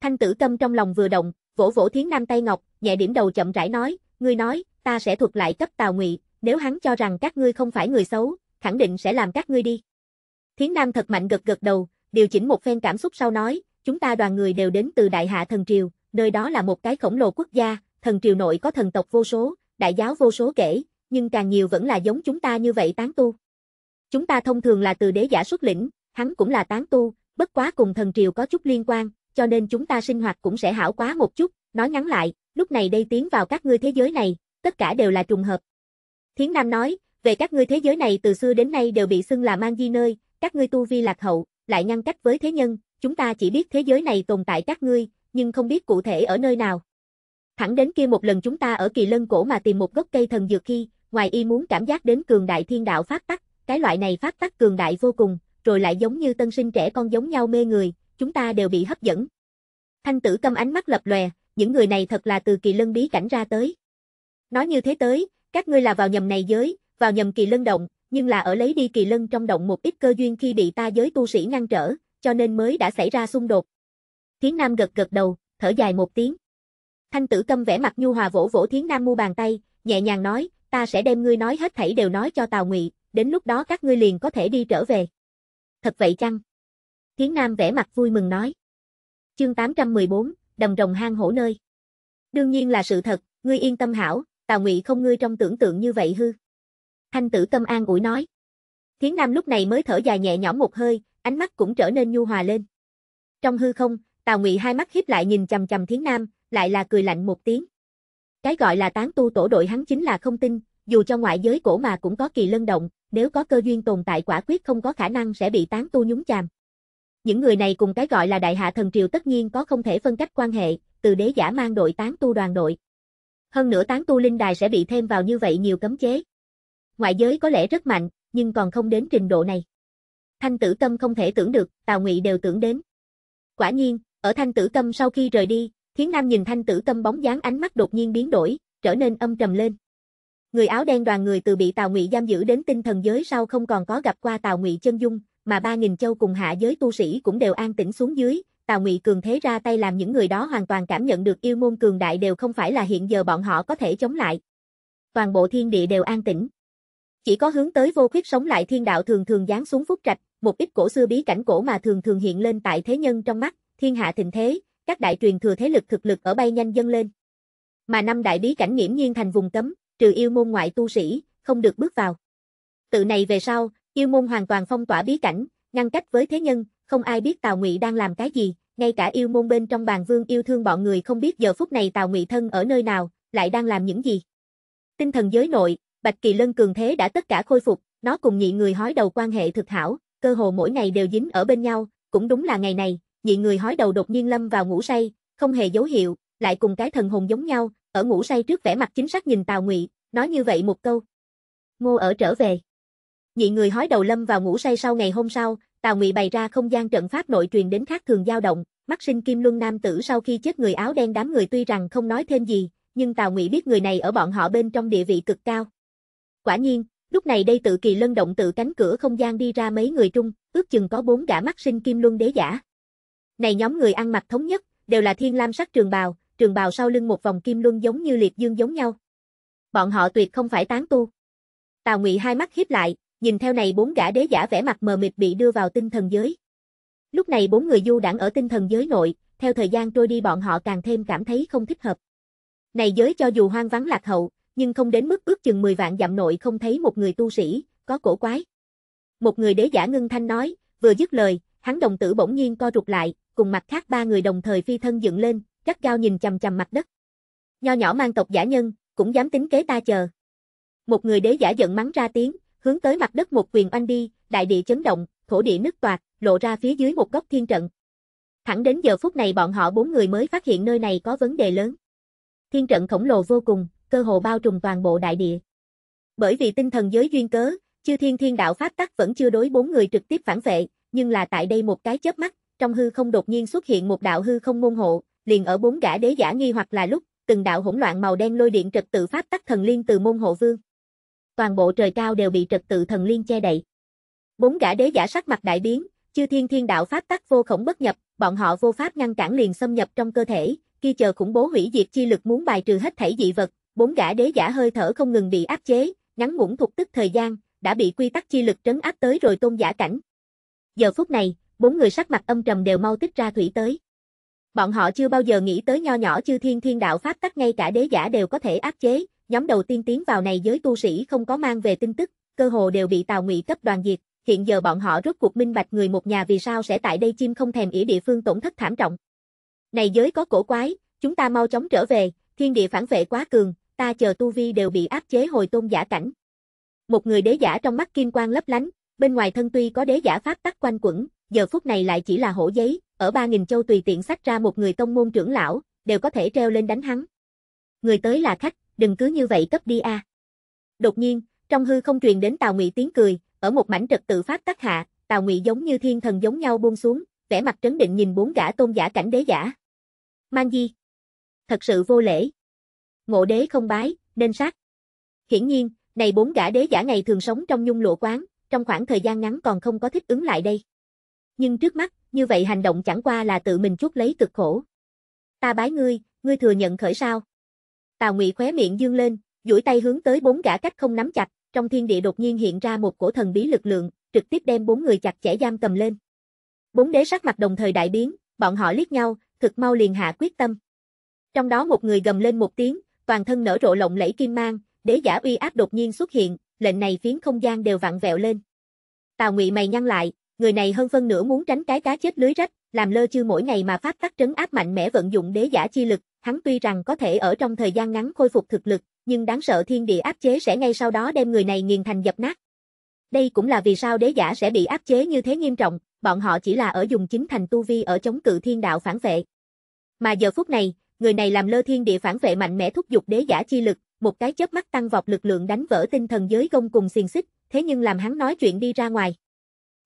Thanh tử tâm trong lòng vừa động, vỗ vỗ thiến nam tay ngọc, nhẹ điểm đầu chậm rãi nói, ngươi nói, ta sẽ thuật lại cấp tào ngụy, nếu hắn cho rằng các ngươi không phải người xấu, khẳng định sẽ làm các ngươi đi. Thiến Nam thật mạnh gật gật đầu, điều chỉnh một phen cảm xúc sau nói, chúng ta đoàn người đều đến từ Đại Hạ Thần Triều, nơi đó là một cái khổng lồ quốc gia, thần triều nội có thần tộc vô số, đại giáo vô số kể, nhưng càng nhiều vẫn là giống chúng ta như vậy tán tu. Chúng ta thông thường là từ đế giả xuất lĩnh, hắn cũng là tán tu, bất quá cùng thần triều có chút liên quan, cho nên chúng ta sinh hoạt cũng sẽ hảo quá một chút, nói ngắn lại, lúc này đây tiến vào các ngươi thế giới này, tất cả đều là trùng hợp. Thiến Nam nói, về các ngươi thế giới này từ xưa đến nay đều bị xưng là mang di nơi, các ngươi tu vi lạc hậu, lại ngăn cách với thế nhân, chúng ta chỉ biết thế giới này tồn tại các ngươi, nhưng không biết cụ thể ở nơi nào. Thẳng đến kia một lần chúng ta ở kỳ lân cổ mà tìm một gốc cây thần dược khi, ngoài y muốn cảm giác đến cường đại thiên đạo phát tắc, cái loại này phát tắc cường đại vô cùng, rồi lại giống như tân sinh trẻ con giống nhau mê người, chúng ta đều bị hấp dẫn. Thanh tử cầm ánh mắt lập lòe, những người này thật là từ kỳ lân bí cảnh ra tới. Nói như thế tới, các ngươi là vào nhầm này giới, vào nhầm kỳ lân động, nhưng là ở lấy đi kỳ lân trong động một ít cơ duyên khi bị ta giới tu sĩ ngăn trở, cho nên mới đã xảy ra xung đột. Thiến Nam gật gật đầu, thở dài một tiếng. Thanh tử câm vẻ mặt nhu hòa vỗ vỗ Thiến Nam mu bàn tay, nhẹ nhàng nói, ta sẽ đem ngươi nói hết thảy đều nói cho Tào Ngụy, đến lúc đó các ngươi liền có thể đi trở về. Thật vậy chăng? Thiến Nam vẻ mặt vui mừng nói. Chương 814, đầm rồng hang hổ nơi. Đương nhiên là sự thật, ngươi yên tâm hảo, Tào Ngụy không ngươi trong tưởng tượng như vậy hư. Thanh tử tâm an ủi nói. Thiến Nam lúc này mới thở dài nhẹ nhõm một hơi, ánh mắt cũng trở nên nhu hòa lên. Trong hư không, Tào Ngụy hai mắt hiếp lại nhìn chầm chầm Thiến Nam, lại là cười lạnh một tiếng. Cái gọi là tán tu tổ đội hắn chính là không tin, dù cho ngoại giới cổ mà cũng có kỳ lân động, nếu có cơ duyên tồn tại quả quyết không có khả năng sẽ bị tán tu nhúng chàm. Những người này cùng cái gọi là đại hạ thần triều tất nhiên có không thể phân cách quan hệ, từ đế giả mang đội tán tu đoàn đội. Hơn nữa tán tu linh đài sẽ bị thêm vào như vậy nhiều cấm chế, ngoại giới có lẽ rất mạnh, nhưng còn không đến trình độ này. Thanh tử tâm không thể tưởng được, Tào Ngụy đều tưởng đến. Quả nhiên, ở thanh tử tâm sau khi rời đi, Thiến Nam nhìn thanh tử tâm bóng dáng ánh mắt đột nhiên biến đổi, trở nên âm trầm lên. Người áo đen đoàn người từ bị Tào Ngụy giam giữ đến tinh thần giới sau không còn có gặp qua Tào Ngụy chân dung, mà ba nghìn châu cùng hạ giới tu sĩ cũng đều an tĩnh xuống dưới, Tào Ngụy cường thế ra tay làm những người đó hoàn toàn cảm nhận được yêu môn cường đại đều không phải là hiện giờ bọn họ có thể chống lại. Toàn bộ thiên địa đều an tĩnh. Chỉ có hướng tới vô khuyết sống lại thiên đạo thường thường giáng xuống phúc trạch, một ít cổ xưa bí cảnh cổ mà thường thường hiện lên tại thế nhân trong mắt, thiên hạ thịnh thế, các đại truyền thừa thế lực thực lực ở bay nhanh dâng lên. Mà năm đại bí cảnh nghiễm nhiên thành vùng cấm, trừ yêu môn ngoại tu sĩ, không được bước vào. từ này về sau, yêu môn hoàn toàn phong tỏa bí cảnh, ngăn cách với thế nhân, không ai biết Tào Ngụy đang làm cái gì, ngay cả yêu môn bên trong bàn vương yêu thương bọn người không biết giờ phút này Tào Ngụy thân ở nơi nào, lại đang làm những gì. Tinh thần giới nội, Bạch Kỳ Lân cường thế đã tất cả khôi phục, nó cùng nhị người hói đầu quan hệ thực hảo, cơ hồ mỗi ngày đều dính ở bên nhau, cũng đúng là ngày này, nhị người hói đầu đột nhiên lâm vào ngủ say, không hề dấu hiệu, lại cùng cái thần hồn giống nhau, ở ngủ say trước vẻ mặt chính xác nhìn Tào Ngụy, nói như vậy một câu. Ngô ở trở về. Nhị người hói đầu lâm vào ngủ say sau ngày hôm sau, Tào Ngụy bày ra không gian trận pháp nội truyền đến khác thường dao động, mắt sinh kim luân nam tử sau khi chết người áo đen đám người tuy rằng không nói thêm gì, nhưng Tào Ngụy biết người này ở bọn họ bên trong địa vị cực cao. Quả nhiên, lúc này đây tự kỳ lân động tự cánh cửa không gian đi ra mấy người trung, ước chừng có bốn gã mắt sinh kim luân đế giả. Này nhóm người ăn mặc thống nhất, đều là thiên lam sắc trường bào, trường bào sau lưng một vòng kim luân giống như liệt dương giống nhau. Bọn họ tuyệt không phải tán tu. Tào Ngụy hai mắt hiếp lại, nhìn theo này bốn gã đế giả vẻ mặt mờ mịt bị đưa vào tinh thần giới. Lúc này bốn người du đảng ở tinh thần giới nội, theo thời gian trôi đi bọn họ càng thêm cảm thấy không thích hợp. Này giới cho dù hoang vắng lạc hậu, nhưng không đến mức ước chừng 10 vạn dặm nội không thấy một người tu sĩ, có cổ quái. Một người đế giả ngưng thanh nói, vừa dứt lời, hắn đồng tử bỗng nhiên co rụt lại, cùng mặt khác ba người đồng thời phi thân dựng lên, gắt cao nhìn chằm chằm mặt đất. Nho nhỏ mang tộc giả nhân, cũng dám tính kế ta chờ. Một người đế giả giận mắng ra tiếng, hướng tới mặt đất một quyền oanh đi, đại địa chấn động, thổ địa nứt toạc, lộ ra phía dưới một góc thiên trận. Thẳng đến giờ phút này bọn họ bốn người mới phát hiện nơi này có vấn đề lớn. Thiên trận khổng lồ vô cùng, cơ hồ bao trùm toàn bộ đại địa. Bởi vì tinh thần giới duyên cớ, chư thiên thiên đạo pháp tắc vẫn chưa đối bốn người trực tiếp phản vệ, nhưng là tại đây một cái chớp mắt, trong hư không đột nhiên xuất hiện một đạo hư không môn hộ, liền ở bốn gã đế giả nghi hoặc là lúc, từng đạo hỗn loạn màu đen lôi điện trật tự pháp tắc thần liên từ môn hộ vương. Toàn bộ trời cao đều bị trật tự thần liên che đậy. Bốn gã đế giả sắc mặt đại biến, chư thiên thiên đạo pháp tắc vô khổng bất nhập, bọn họ vô pháp ngăn cản liền xâm nhập trong cơ thể, khi chờ khủng bố hủy diệt chi lực muốn bài trừ hết thảy dị vật, bốn gã đế giả hơi thở không ngừng bị áp chế, ngắn ngủn thuộc tức thời gian, đã bị quy tắc chi lực trấn áp tới rồi tôn giả cảnh. Giờ phút này, bốn người sắc mặt âm trầm đều mau tích ra thủy tới. Bọn họ chưa bao giờ nghĩ tới nho nhỏ chư thiên thiên đạo pháp tắc ngay cả đế giả đều có thể áp chế, nhóm đầu tiên tiến vào này giới tu sĩ không có mang về tin tức, cơ hồ đều bị Tào Ngụy cấp đoàn diệt, hiện giờ bọn họ rốt cuộc minh bạch người một nhà vì sao sẽ tại đây chim không thèm ỉ địa phương tổn thất thảm trọng. Này giới có cổ quái, chúng ta mau chóng trở về, thiên địa phản vệ quá cường, ta chờ tu vi đều bị áp chế hồi tôn giả cảnh. Một người đế giả trong mắt kim quang lấp lánh, bên ngoài thân tuy có đế giả pháp tắc quanh quẩn, giờ phút này lại chỉ là hổ giấy, ở ba nghìn châu tùy tiện sách ra một người tông môn trưởng lão, đều có thể treo lên đánh hắn. Người tới là khách, đừng cứ như vậy cấp đi a. À. Đột nhiên, trong hư không truyền đến Tào Ngụy tiếng cười, ở một mảnh trật tự phát tác hạ, Tào Ngụy giống như thiên thần giống nhau buông xuống, vẻ mặt trấn định nhìn bốn gã tôn giả cảnh đế giả. Mang gì thật sự vô lễ ngộ đế không bái, nên sát. Hiển nhiên, này bốn gã đế giả ngày thường sống trong nhung lụa quán, trong khoảng thời gian ngắn còn không có thích ứng lại đây. Nhưng trước mắt, như vậy hành động chẳng qua là tự mình chuốc lấy cực khổ. Ta bái ngươi, ngươi thừa nhận khởi sao? Tào Ngụy khóe miệng dương lên, duỗi tay hướng tới bốn gã cách không nắm chặt, trong thiên địa đột nhiên hiện ra một cổ thần bí lực lượng, trực tiếp đem bốn người chặt chẽ giam cầm lên. Bốn đế sắc mặt đồng thời đại biến, bọn họ liếc nhau, thực mau liền hạ quyết tâm. Trong đó một người gầm lên một tiếng, toàn thân nở rộ lộng lẫy kim mang, đế giả uy áp đột nhiên xuất hiện, lệnh này phiến không gian đều vặn vẹo lên. Tào Ngụy mày nhăn lại, người này hơn phân nửa muốn tránh cái cá chết lưới rách, làm lơ chư mỗi ngày mà pháp tắc trấn áp mạnh mẽ vận dụng đế giả chi lực, hắn tuy rằng có thể ở trong thời gian ngắn khôi phục thực lực, nhưng đáng sợ thiên địa áp chế sẽ ngay sau đó đem người này nghiền thành dập nát. Đây cũng là vì sao đế giả sẽ bị áp chế như thế nghiêm trọng, bọn họ chỉ là ở dùng chính thành tu vi ở chống cự thiên đạo phản vệ. Mà giờ phút này, người này làm lơ thiên địa phản vệ mạnh mẽ thúc giục đế giả chi lực, một cái chớp mắt tăng vọt lực lượng đánh vỡ tinh thần giới gông cùng xiềng xích, thế nhưng làm hắn nói chuyện đi ra ngoài.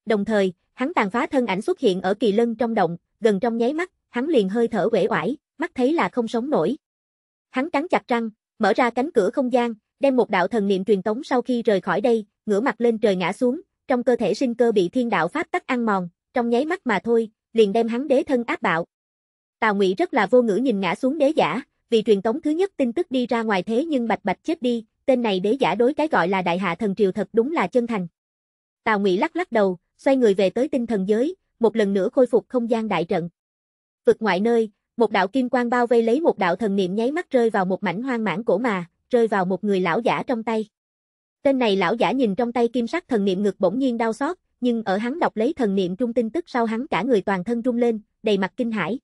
Đồng thời, hắn tàn phá thân ảnh xuất hiện ở kỳ lân trong động, gần trong nháy mắt, hắn liền hơi thở uể oải, mắt thấy là không sống nổi. Hắn cắn chặt răng, mở ra cánh cửa không gian, đem một đạo thần niệm truyền tống sau khi rời khỏi đây, ngửa mặt lên trời ngã xuống, trong cơ thể sinh cơ bị thiên đạo pháp tắc ăn mòn, trong nháy mắt mà thôi, liền đem hắn đế thân áp bạo, Tào Ngụy rất là vô ngữ nhìn ngã xuống đế giả, vì truyền tống thứ nhất tin tức đi ra ngoài thế nhưng bạch bạch chết đi, tên này đế giả đối cái gọi là đại hạ thần triều thật đúng là chân thành. Tào Ngụy lắc lắc đầu, xoay người về tới tinh thần giới, một lần nữa khôi phục không gian đại trận. Vực ngoại nơi, một đạo kim quang bao vây lấy một đạo thần niệm nháy mắt rơi vào một mảnh hoang mãn cổ mà, rơi vào một người lão giả trong tay. Tên này lão giả nhìn trong tay kim sắc thần niệm ngực bỗng nhiên đau xót, nhưng ở hắn đọc lấy thần niệm trung tin tức sau hắn cả người toàn thân run lên, đầy mặt kinh hãi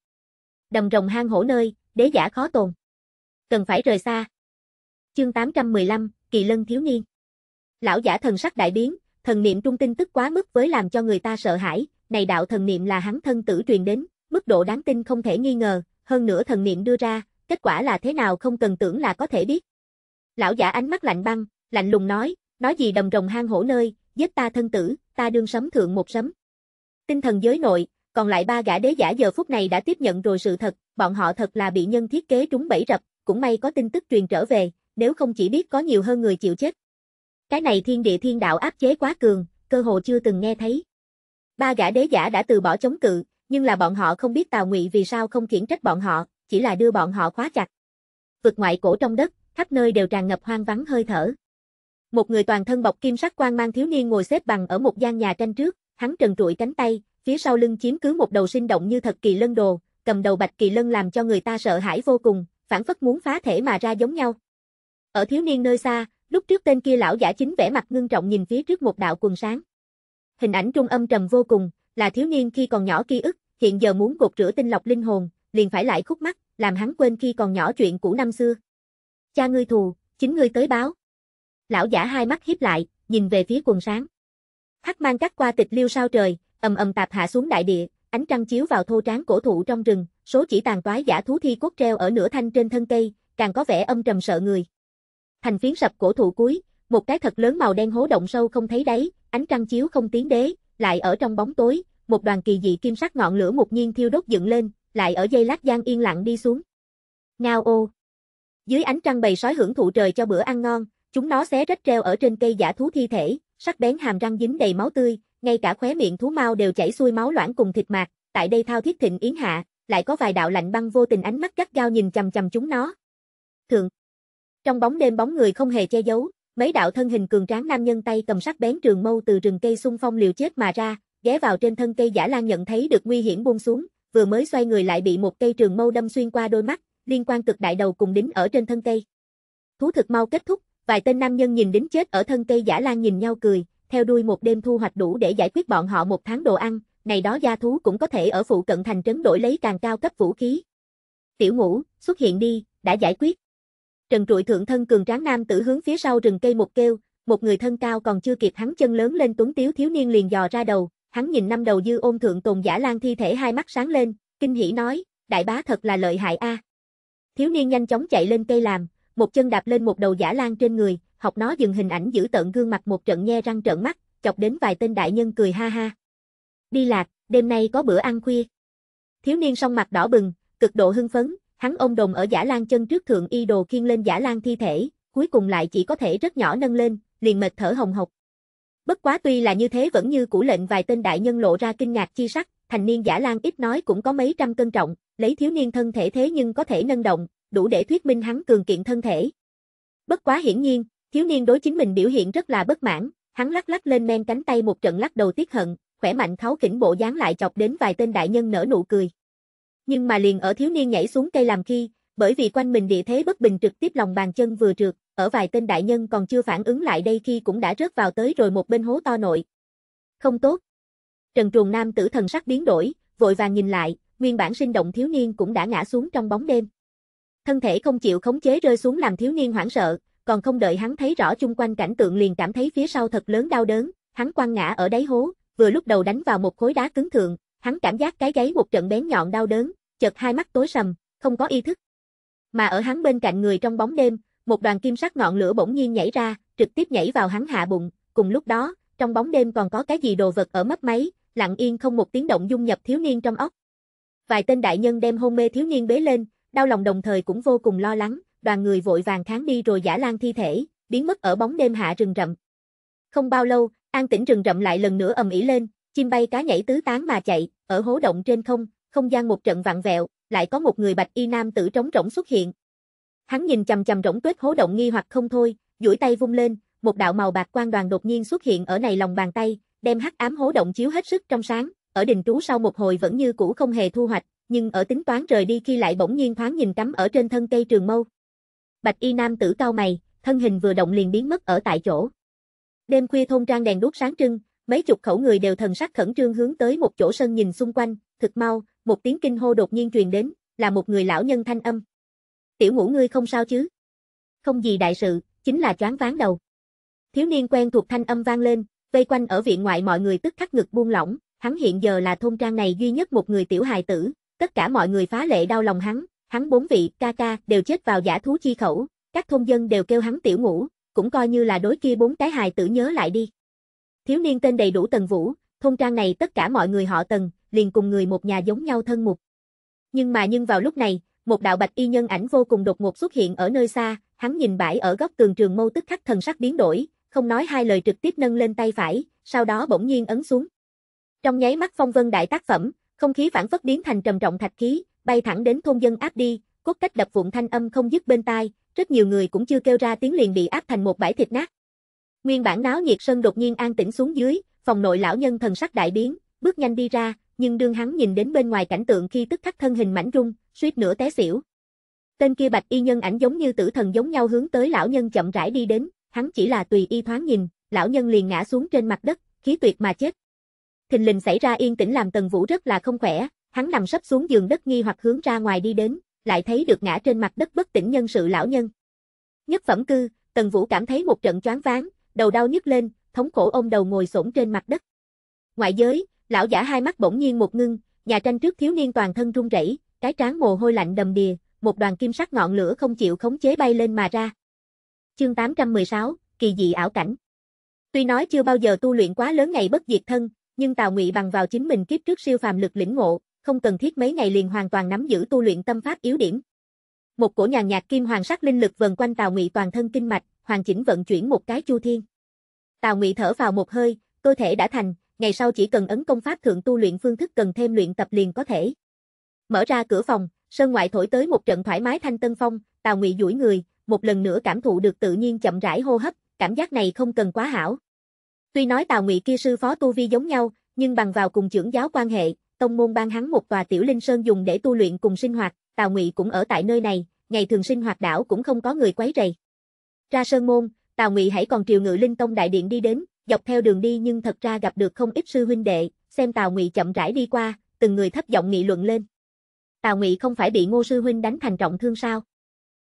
đầm rồng hang hổ nơi, đế giả khó tồn. Cần phải rời xa. Chương 815, Kỳ Lân thiếu niên. Lão giả thần sắc đại biến, thần niệm trung tin tức quá mức với làm cho người ta sợ hãi, này đạo thần niệm là hắn thân tử truyền đến, mức độ đáng tin không thể nghi ngờ, hơn nữa thần niệm đưa ra, kết quả là thế nào không cần tưởng là có thể biết. Lão giả ánh mắt lạnh băng, lạnh lùng nói, nói gì đầm rồng hang hổ nơi, giết ta thân tử, ta đương sấm thượng một sấm. Tinh thần giới nội, còn lại ba gã đế giả giờ phút này đã tiếp nhận rồi sự thật, bọn họ thật là bị nhân thiết kế trúng bẫy rập, cũng may có tin tức truyền trở về, nếu không chỉ biết có nhiều hơn người chịu chết. Cái này thiên địa thiên đạo áp chế quá cường, cơ hồ chưa từng nghe thấy. Ba gã đế giả đã từ bỏ chống cự, nhưng là bọn họ không biết Tào Ngụy vì sao không khiển trách bọn họ, chỉ là đưa bọn họ khóa chặt. Vực ngoại cổ trong đất, khắp nơi đều tràn ngập hoang vắng hơi thở. Một người toàn thân bọc kim sắc quang mang thiếu niên ngồi xếp bằng ở một gian nhà tranh trước, hắn trần trụi cánh tay, phía sau lưng chiếm cứ một đầu sinh động như thật kỳ lân đồ, cầm đầu bạch kỳ lân làm cho người ta sợ hãi vô cùng, phản phất muốn phá thể mà ra giống nhau. Ở thiếu niên nơi xa, lúc trước tên kia lão giả chính vẻ mặt ngưng trọng nhìn phía trước một đạo quần sáng. Hình ảnh trung âm trầm vô cùng, là thiếu niên khi còn nhỏ ký ức, hiện giờ muốn cột rửa tinh lọc linh hồn, liền phải lại khúc mắt, làm hắn quên khi còn nhỏ chuyện cũ năm xưa. Cha ngươi thù, chính ngươi tới báo. Lão giả hai mắt hiếp lại, nhìn về phía quần sáng. Hắc mang cắt qua tịch liêu sao trời, ầm ầm tạp hạ xuống đại địa, ánh trăng chiếu vào thô tráng cổ thụ trong rừng, số chỉ tàn toái giả thú thi cốt treo ở nửa thanh trên thân cây, càng có vẻ âm trầm sợ người. Thành phiến sập cổ thụ cuối, một cái thật lớn màu đen hố động sâu không thấy đáy, ánh trăng chiếu không tiến đế, lại ở trong bóng tối, một đoàn kỳ dị kim sắc ngọn lửa một nhiên thiêu đốt dựng lên, lại ở dây lát gian yên lặng đi xuống. Ngao ô. Dưới ánh trăng bầy sói hưởng thụ trời cho bữa ăn ngon, chúng nó xé rách treo ở trên cây giả thú thi thể, sắc bén hàm răng dính đầy máu tươi, ngay cả khóe miệng thú mau đều chảy xuôi máu loãng cùng thịt mạc, tại đây thao thiết thịnh yến hạ, lại có vài đạo lạnh băng vô tình ánh mắt gắt gao nhìn chằm chằm chúng nó. Thượng. Trong bóng đêm bóng người không hề che giấu, mấy đạo thân hình cường tráng nam nhân tay cầm sắc bén trường mâu từ rừng cây xung phong liều chết mà ra, ghé vào trên thân cây giả lan nhận thấy được nguy hiểm buông xuống, vừa mới xoay người lại bị một cây trường mâu đâm xuyên qua đôi mắt, liên quan cực đại đầu cùng đính ở trên thân cây. Thú thực mau kết thúc, vài tên nam nhân nhìn đến chết ở thân cây giả lan nhìn nhau cười, theo đuôi một đêm thu hoạch đủ để giải quyết bọn họ một tháng đồ ăn, này đó gia thú cũng có thể ở phụ cận thành trấn đổi lấy càng cao cấp vũ khí. Tiểu ngũ, xuất hiện đi, đã giải quyết. Trần trụi thượng thân cường tráng nam tử hướng phía sau rừng cây một kêu, một người thân cao còn chưa kịp hắn chân lớn lên tuấn tiếu thiếu niên liền dò ra đầu, hắn nhìn năm đầu dư ôm thượng tồn giả lan thi thể hai mắt sáng lên, kinh hỉ nói, đại bá thật là lợi hại a. À. Thiếu niên nhanh chóng chạy lên cây làm, một chân đạp lên một đầu giả lan trên người, học nó dừng hình ảnh giữ tận gương mặt một trận nhe răng trợn mắt, chọc đến vài tên đại nhân cười ha ha. Đi lạc, đêm nay có bữa ăn khuya. Thiếu niên song mặt đỏ bừng, cực độ hưng phấn, hắn ôm đồng ở giả lan chân trước thượng y đồ khiêng lên giả lan thi thể, cuối cùng lại chỉ có thể rất nhỏ nâng lên, liền mệt thở hồng hộc. Bất quá tuy là như thế vẫn như củ lệnh vài tên đại nhân lộ ra kinh ngạc chi sắc, thành niên giả lan ít nói cũng có mấy trăm cân trọng, lấy thiếu niên thân thể thế nhưng có thể nâng động, đủ để thuyết minh hắn cường kiện thân thể. Bất quá hiển nhiên, Thiếu niên đối chính mình biểu hiện rất là bất mãn, hắn lắc lắc lên men cánh tay một trận lắc đầu tiếc hận, khỏe mạnh kháo kỉnh bộ dáng lại chọc đến vài tên đại nhân nở nụ cười. Nhưng mà liền ở thiếu niên nhảy xuống cây làm khi, bởi vì quanh mình địa thế bất bình trực tiếp lòng bàn chân vừa trượt, ở vài tên đại nhân còn chưa phản ứng lại đây khi cũng đã rớt vào tới rồi một bên hố to nội. Không tốt. Trần Trùng Nam tử thần sắc biến đổi, vội vàng nhìn lại, nguyên bản sinh động thiếu niên cũng đã ngã xuống trong bóng đêm. Thân thể không chịu khống chế rơi xuống làm thiếu niên hoảng sợ, còn không đợi hắn thấy rõ chung quanh cảnh tượng liền cảm thấy phía sau thật lớn đau đớn, hắn quăng ngã ở đáy hố, vừa lúc đầu đánh vào một khối đá cứng thượng, hắn cảm giác cái gáy một trận bén nhọn đau đớn, chợt hai mắt tối sầm, không có ý thức. Mà ở hắn bên cạnh người trong bóng đêm, một đoàn kim sắc ngọn lửa bỗng nhiên nhảy ra, trực tiếp nhảy vào hắn hạ bụng, cùng lúc đó, trong bóng đêm còn có cái gì đồ vật ở mất máy, lặng yên không một tiếng động dung nhập thiếu niên trong óc. Vài tên đại nhân đem hôn mê thiếu niên bế lên, đau lòng đồng thời cũng vô cùng lo lắng, đoàn người vội vàng kháng đi rồi giả lan thi thể, biến mất ở bóng đêm hạ rừng rậm. Không bao lâu, an tĩnh rừng rậm lại lần nữa ầm ĩ lên, chim bay cá nhảy tứ tán mà chạy, ở hố động trên không, không gian một trận vặn vẹo, lại có một người bạch y nam tử trống rỗng xuất hiện. Hắn nhìn chầm chầm rỗng tuyết hố động nghi hoặc không thôi, duỗi tay vung lên, một đạo màu bạc quang đoàn đột nhiên xuất hiện ở này lòng bàn tay, đem hắc ám hố động chiếu hết sức trong sáng, ở đình trú sau một hồi vẫn như cũ không hề thu hoạch, nhưng ở tính toán rời đi khi lại bỗng nhiên thoáng nhìn cắm ở trên thân cây trường mâu. Bạch y nam tử cao mày, thân hình vừa động liền biến mất ở tại chỗ. Đêm khuya thôn trang đèn đốt sáng trưng, mấy chục khẩu người đều thần sắc khẩn trương hướng tới một chỗ sân nhìn xung quanh, thực mau, một tiếng kinh hô đột nhiên truyền đến, là một người lão nhân thanh âm. Tiểu ngũ ngươi không sao chứ? Không gì đại sự, chính là choáng ván đầu. Thiếu niên quen thuộc thanh âm vang lên, vây quanh ở viện ngoại mọi người tức khắc ngực buông lỏng, hắn hiện giờ là thôn trang này duy nhất một người tiểu hài tử, tất cả mọi người phá lệ đau lòng hắn, hắn bốn vị, ca ca, đều chết vào giả thú chi khẩu, các thôn dân đều kêu hắn tiểu ngủ, cũng coi như là đối kia bốn cái hài tử nhớ lại đi. Thiếu niên tên đầy đủ Tần Vũ, thôn trang này tất cả mọi người họ Tần, liền cùng người một nhà giống nhau thân mục. Nhưng mà nhưng vào lúc này, một đạo bạch y nhân ảnh vô cùng đột ngột xuất hiện ở nơi xa, hắn nhìn bãi ở góc tường trường mâu tức khắc thần sắc biến đổi, không nói hai lời trực tiếp nâng lên tay phải, sau đó bỗng nhiên ấn xuống. Trong nháy mắt phong vân đại tác phẩm, không khí phản phất biến thành trầm trọng thạch khí, bay thẳng đến thôn dân áp đi, cốt cách đập vụn thanh âm không dứt bên tai, rất nhiều người cũng chưa kêu ra tiếng liền bị áp thành một bãi thịt nát. Nguyên bản náo nhiệt sân đột nhiên an tĩnh xuống dưới, phòng nội lão nhân thần sắc đại biến, bước nhanh đi ra, nhưng đương hắn nhìn đến bên ngoài cảnh tượng khi tức khắc thân hình mảnh rung, suýt nữa té xỉu. Tên kia bạch y nhân ảnh giống như tử thần giống nhau hướng tới lão nhân chậm rãi đi đến, hắn chỉ là tùy y thoáng nhìn, lão nhân liền ngã xuống trên mặt đất, khí tuyệt mà chết. Thình lình xảy ra yên tĩnh làm Tần Vũ rất là không khỏe, Hắn nằm sấp xuống giường đất nghi hoặc hướng ra ngoài đi đến, lại thấy được ngã trên mặt đất bất tỉnh nhân sự lão nhân. Nhất phẩm cư, Tần Vũ cảm thấy một trận choáng váng, đầu đau nhức lên, thống khổ ôm đầu ngồi xổm trên mặt đất. Ngoại giới, lão giả hai mắt bỗng nhiên một ngưng, nhà tranh trước thiếu niên toàn thân run rẩy, cái trán mồ hôi lạnh đầm đìa, một đoàn kim sắc ngọn lửa không chịu khống chế bay lên mà ra. Chương 816, kỳ dị ảo cảnh. Tuy nói chưa bao giờ tu luyện quá lớn ngày bất diệt thân, nhưng Tào Ngụy bằng vào chính mình kiếp trước siêu phàm lực lĩnh ngộ, không cần thiết mấy ngày liền hoàn toàn nắm giữ tu luyện tâm pháp yếu điểm. Một cổ nhàn nhạt kim hoàng sắc linh lực vần quanh Tào Ngụy toàn thân kinh mạch, hoàn chỉnh vận chuyển một cái chu thiên. Tào Ngụy thở vào một hơi, cơ thể đã thành, ngày sau chỉ cần ấn công pháp thượng tu luyện phương thức cần thêm luyện tập liền có thể. Mở ra cửa phòng, sơn ngoại thổi tới một trận thoải mái thanh tân phong, Tào Ngụy duỗi người, một lần nữa cảm thụ được tự nhiên chậm rãi hô hấp, cảm giác này không cần quá hảo. Tuy nói Tào Ngụy kia sư phó tu vi giống nhau, nhưng bằng vào cùng trưởng giáo quan hệ, tông môn ban hắn một tòa tiểu linh sơn dùng để tu luyện cùng sinh hoạt, Tào Ngụy cũng ở tại nơi này, ngày thường sinh hoạt đảo cũng không có người quấy rầy. Ra sơn môn, Tào Ngụy hãy còn triều ngự linh tông đại điện đi đến, dọc theo đường đi nhưng thật ra gặp được không ít sư huynh đệ, xem Tào Ngụy chậm rãi đi qua, từng người thấp giọng nghị luận lên. Tào Ngụy không phải bị Ngô sư huynh đánh thành trọng thương sao?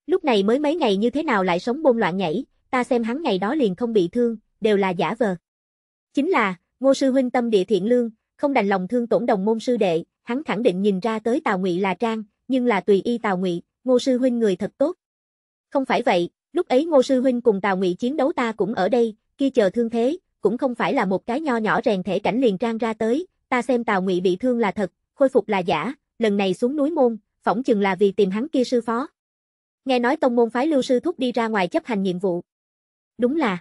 Lúc này mới mấy ngày như thế nào lại sống bôn loạn nhảy, ta xem hắn ngày đó liền không bị thương, đều là giả vờ. Chính là, Ngô sư huynh tâm địa thiện lương, không đành lòng thương tổn đồng môn sư đệ, hắn khẳng định nhìn ra tới Tào Ngụy là trang, nhưng là tùy y Tào Ngụy, Ngô sư huynh người thật tốt. Không phải vậy, lúc ấy Ngô sư huynh cùng Tào Ngụy chiến đấu ta cũng ở đây, kia chờ thương thế, cũng không phải là một cái nho nhỏ rèn thể cảnh liền trang ra tới, ta xem Tào Ngụy bị thương là thật, khôi phục là giả, lần này xuống núi môn, phỏng chừng là vì tìm hắn kia sư phó. Nghe nói tông môn phái Lưu sư thúc đi ra ngoài chấp hành nhiệm vụ. Đúng là.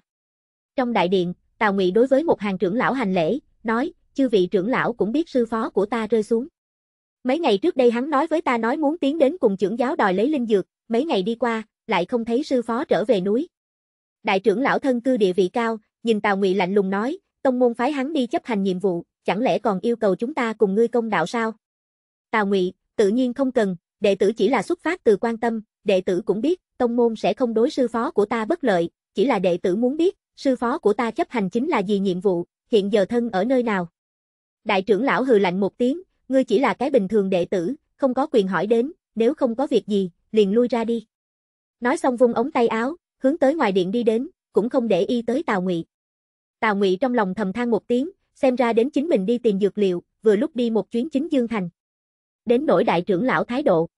Trong đại điện, Tào Ngụy đối với một hàng trưởng lão hành lễ, nói: chư vị trưởng lão cũng biết sư phó của ta rơi xuống. Mấy ngày trước đây hắn nói với ta nói muốn tiến đến cùng trưởng giáo đòi lấy linh dược, mấy ngày đi qua, lại không thấy sư phó trở về núi. Đại trưởng lão thân cư địa vị cao, nhìn Tào Ngụy lạnh lùng nói, tông môn phái hắn đi chấp hành nhiệm vụ, chẳng lẽ còn yêu cầu chúng ta cùng ngươi công đạo sao? Tào Ngụy, tự nhiên không cần, đệ tử chỉ là xuất phát từ quan tâm, đệ tử cũng biết, tông môn sẽ không đối sư phó của ta bất lợi, chỉ là đệ tử muốn biết, sư phó của ta chấp hành chính là gì nhiệm vụ, hiện giờ thân ở nơi nào. Đại trưởng lão hừ lạnh một tiếng, ngươi chỉ là cái bình thường đệ tử, không có quyền hỏi đến, nếu không có việc gì, liền lui ra đi. Nói xong vung ống tay áo, hướng tới ngoài điện đi đến, cũng không để y tới Tào Ngụy. Tào Ngụy trong lòng thầm than một tiếng, xem ra đến chính mình đi tìm dược liệu, vừa lúc đi một chuyến chính Dương Thành. Đến nỗi đại trưởng lão thái độ.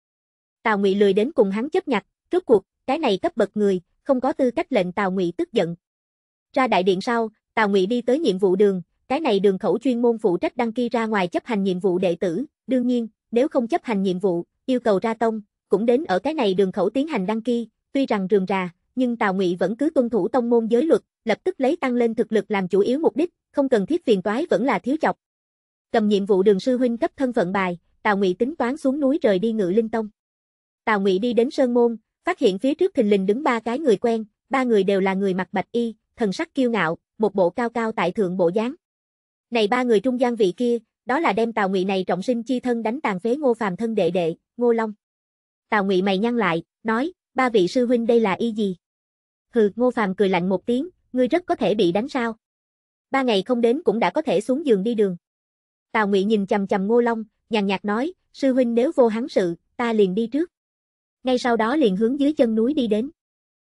Tào Ngụy lười đến cùng hắn chấp nhặt, rốt cuộc, cái này cấp bậc người, không có tư cách lệnh Tào Ngụy tức giận. Ra đại điện sau, Tào Ngụy đi tới nhiệm vụ đường, cái này đường khẩu chuyên môn phụ trách đăng ký ra ngoài chấp hành nhiệm vụ đệ tử, đương nhiên, nếu không chấp hành nhiệm vụ, yêu cầu ra tông, cũng đến ở cái này đường khẩu tiến hành đăng ký, tuy rằng rườm rà, nhưng Tào Ngụy vẫn cứ tuân thủ tông môn giới luật, lập tức lấy tăng lên thực lực làm chủ yếu mục đích, không cần thiết phiền toái vẫn là thiếu chọc. Cầm nhiệm vụ đường sư huynh cấp thân phận bài, Tào Ngụy tính toán xuống núi rời đi Ngự Linh Tông. Tào Ngụy đi đến sơn môn, phát hiện phía trước thình lình đứng ba cái người quen, ba người đều là người mặc bạch y, thần sắc kiêu ngạo, một bộ cao cao tại thượng bộ dáng. Này ba người trung gian vị kia, đó là đem Tào Ngụy này trọng sinh chi thân đánh tàn phế Ngô Phàm thân đệ đệ, Ngô Long. Tào Ngụy mày nhăn lại, nói, ba vị sư huynh đây là y gì? Hừ, Ngô Phàm cười lạnh một tiếng, ngươi rất có thể bị đánh sao? Ba ngày không đến cũng đã có thể xuống giường đi đường. Tào Ngụy nhìn chằm chằm Ngô Long, nhàn nhạt nói, sư huynh nếu vô hắn sự, ta liền đi trước. Ngay sau đó liền hướng dưới chân núi đi đến.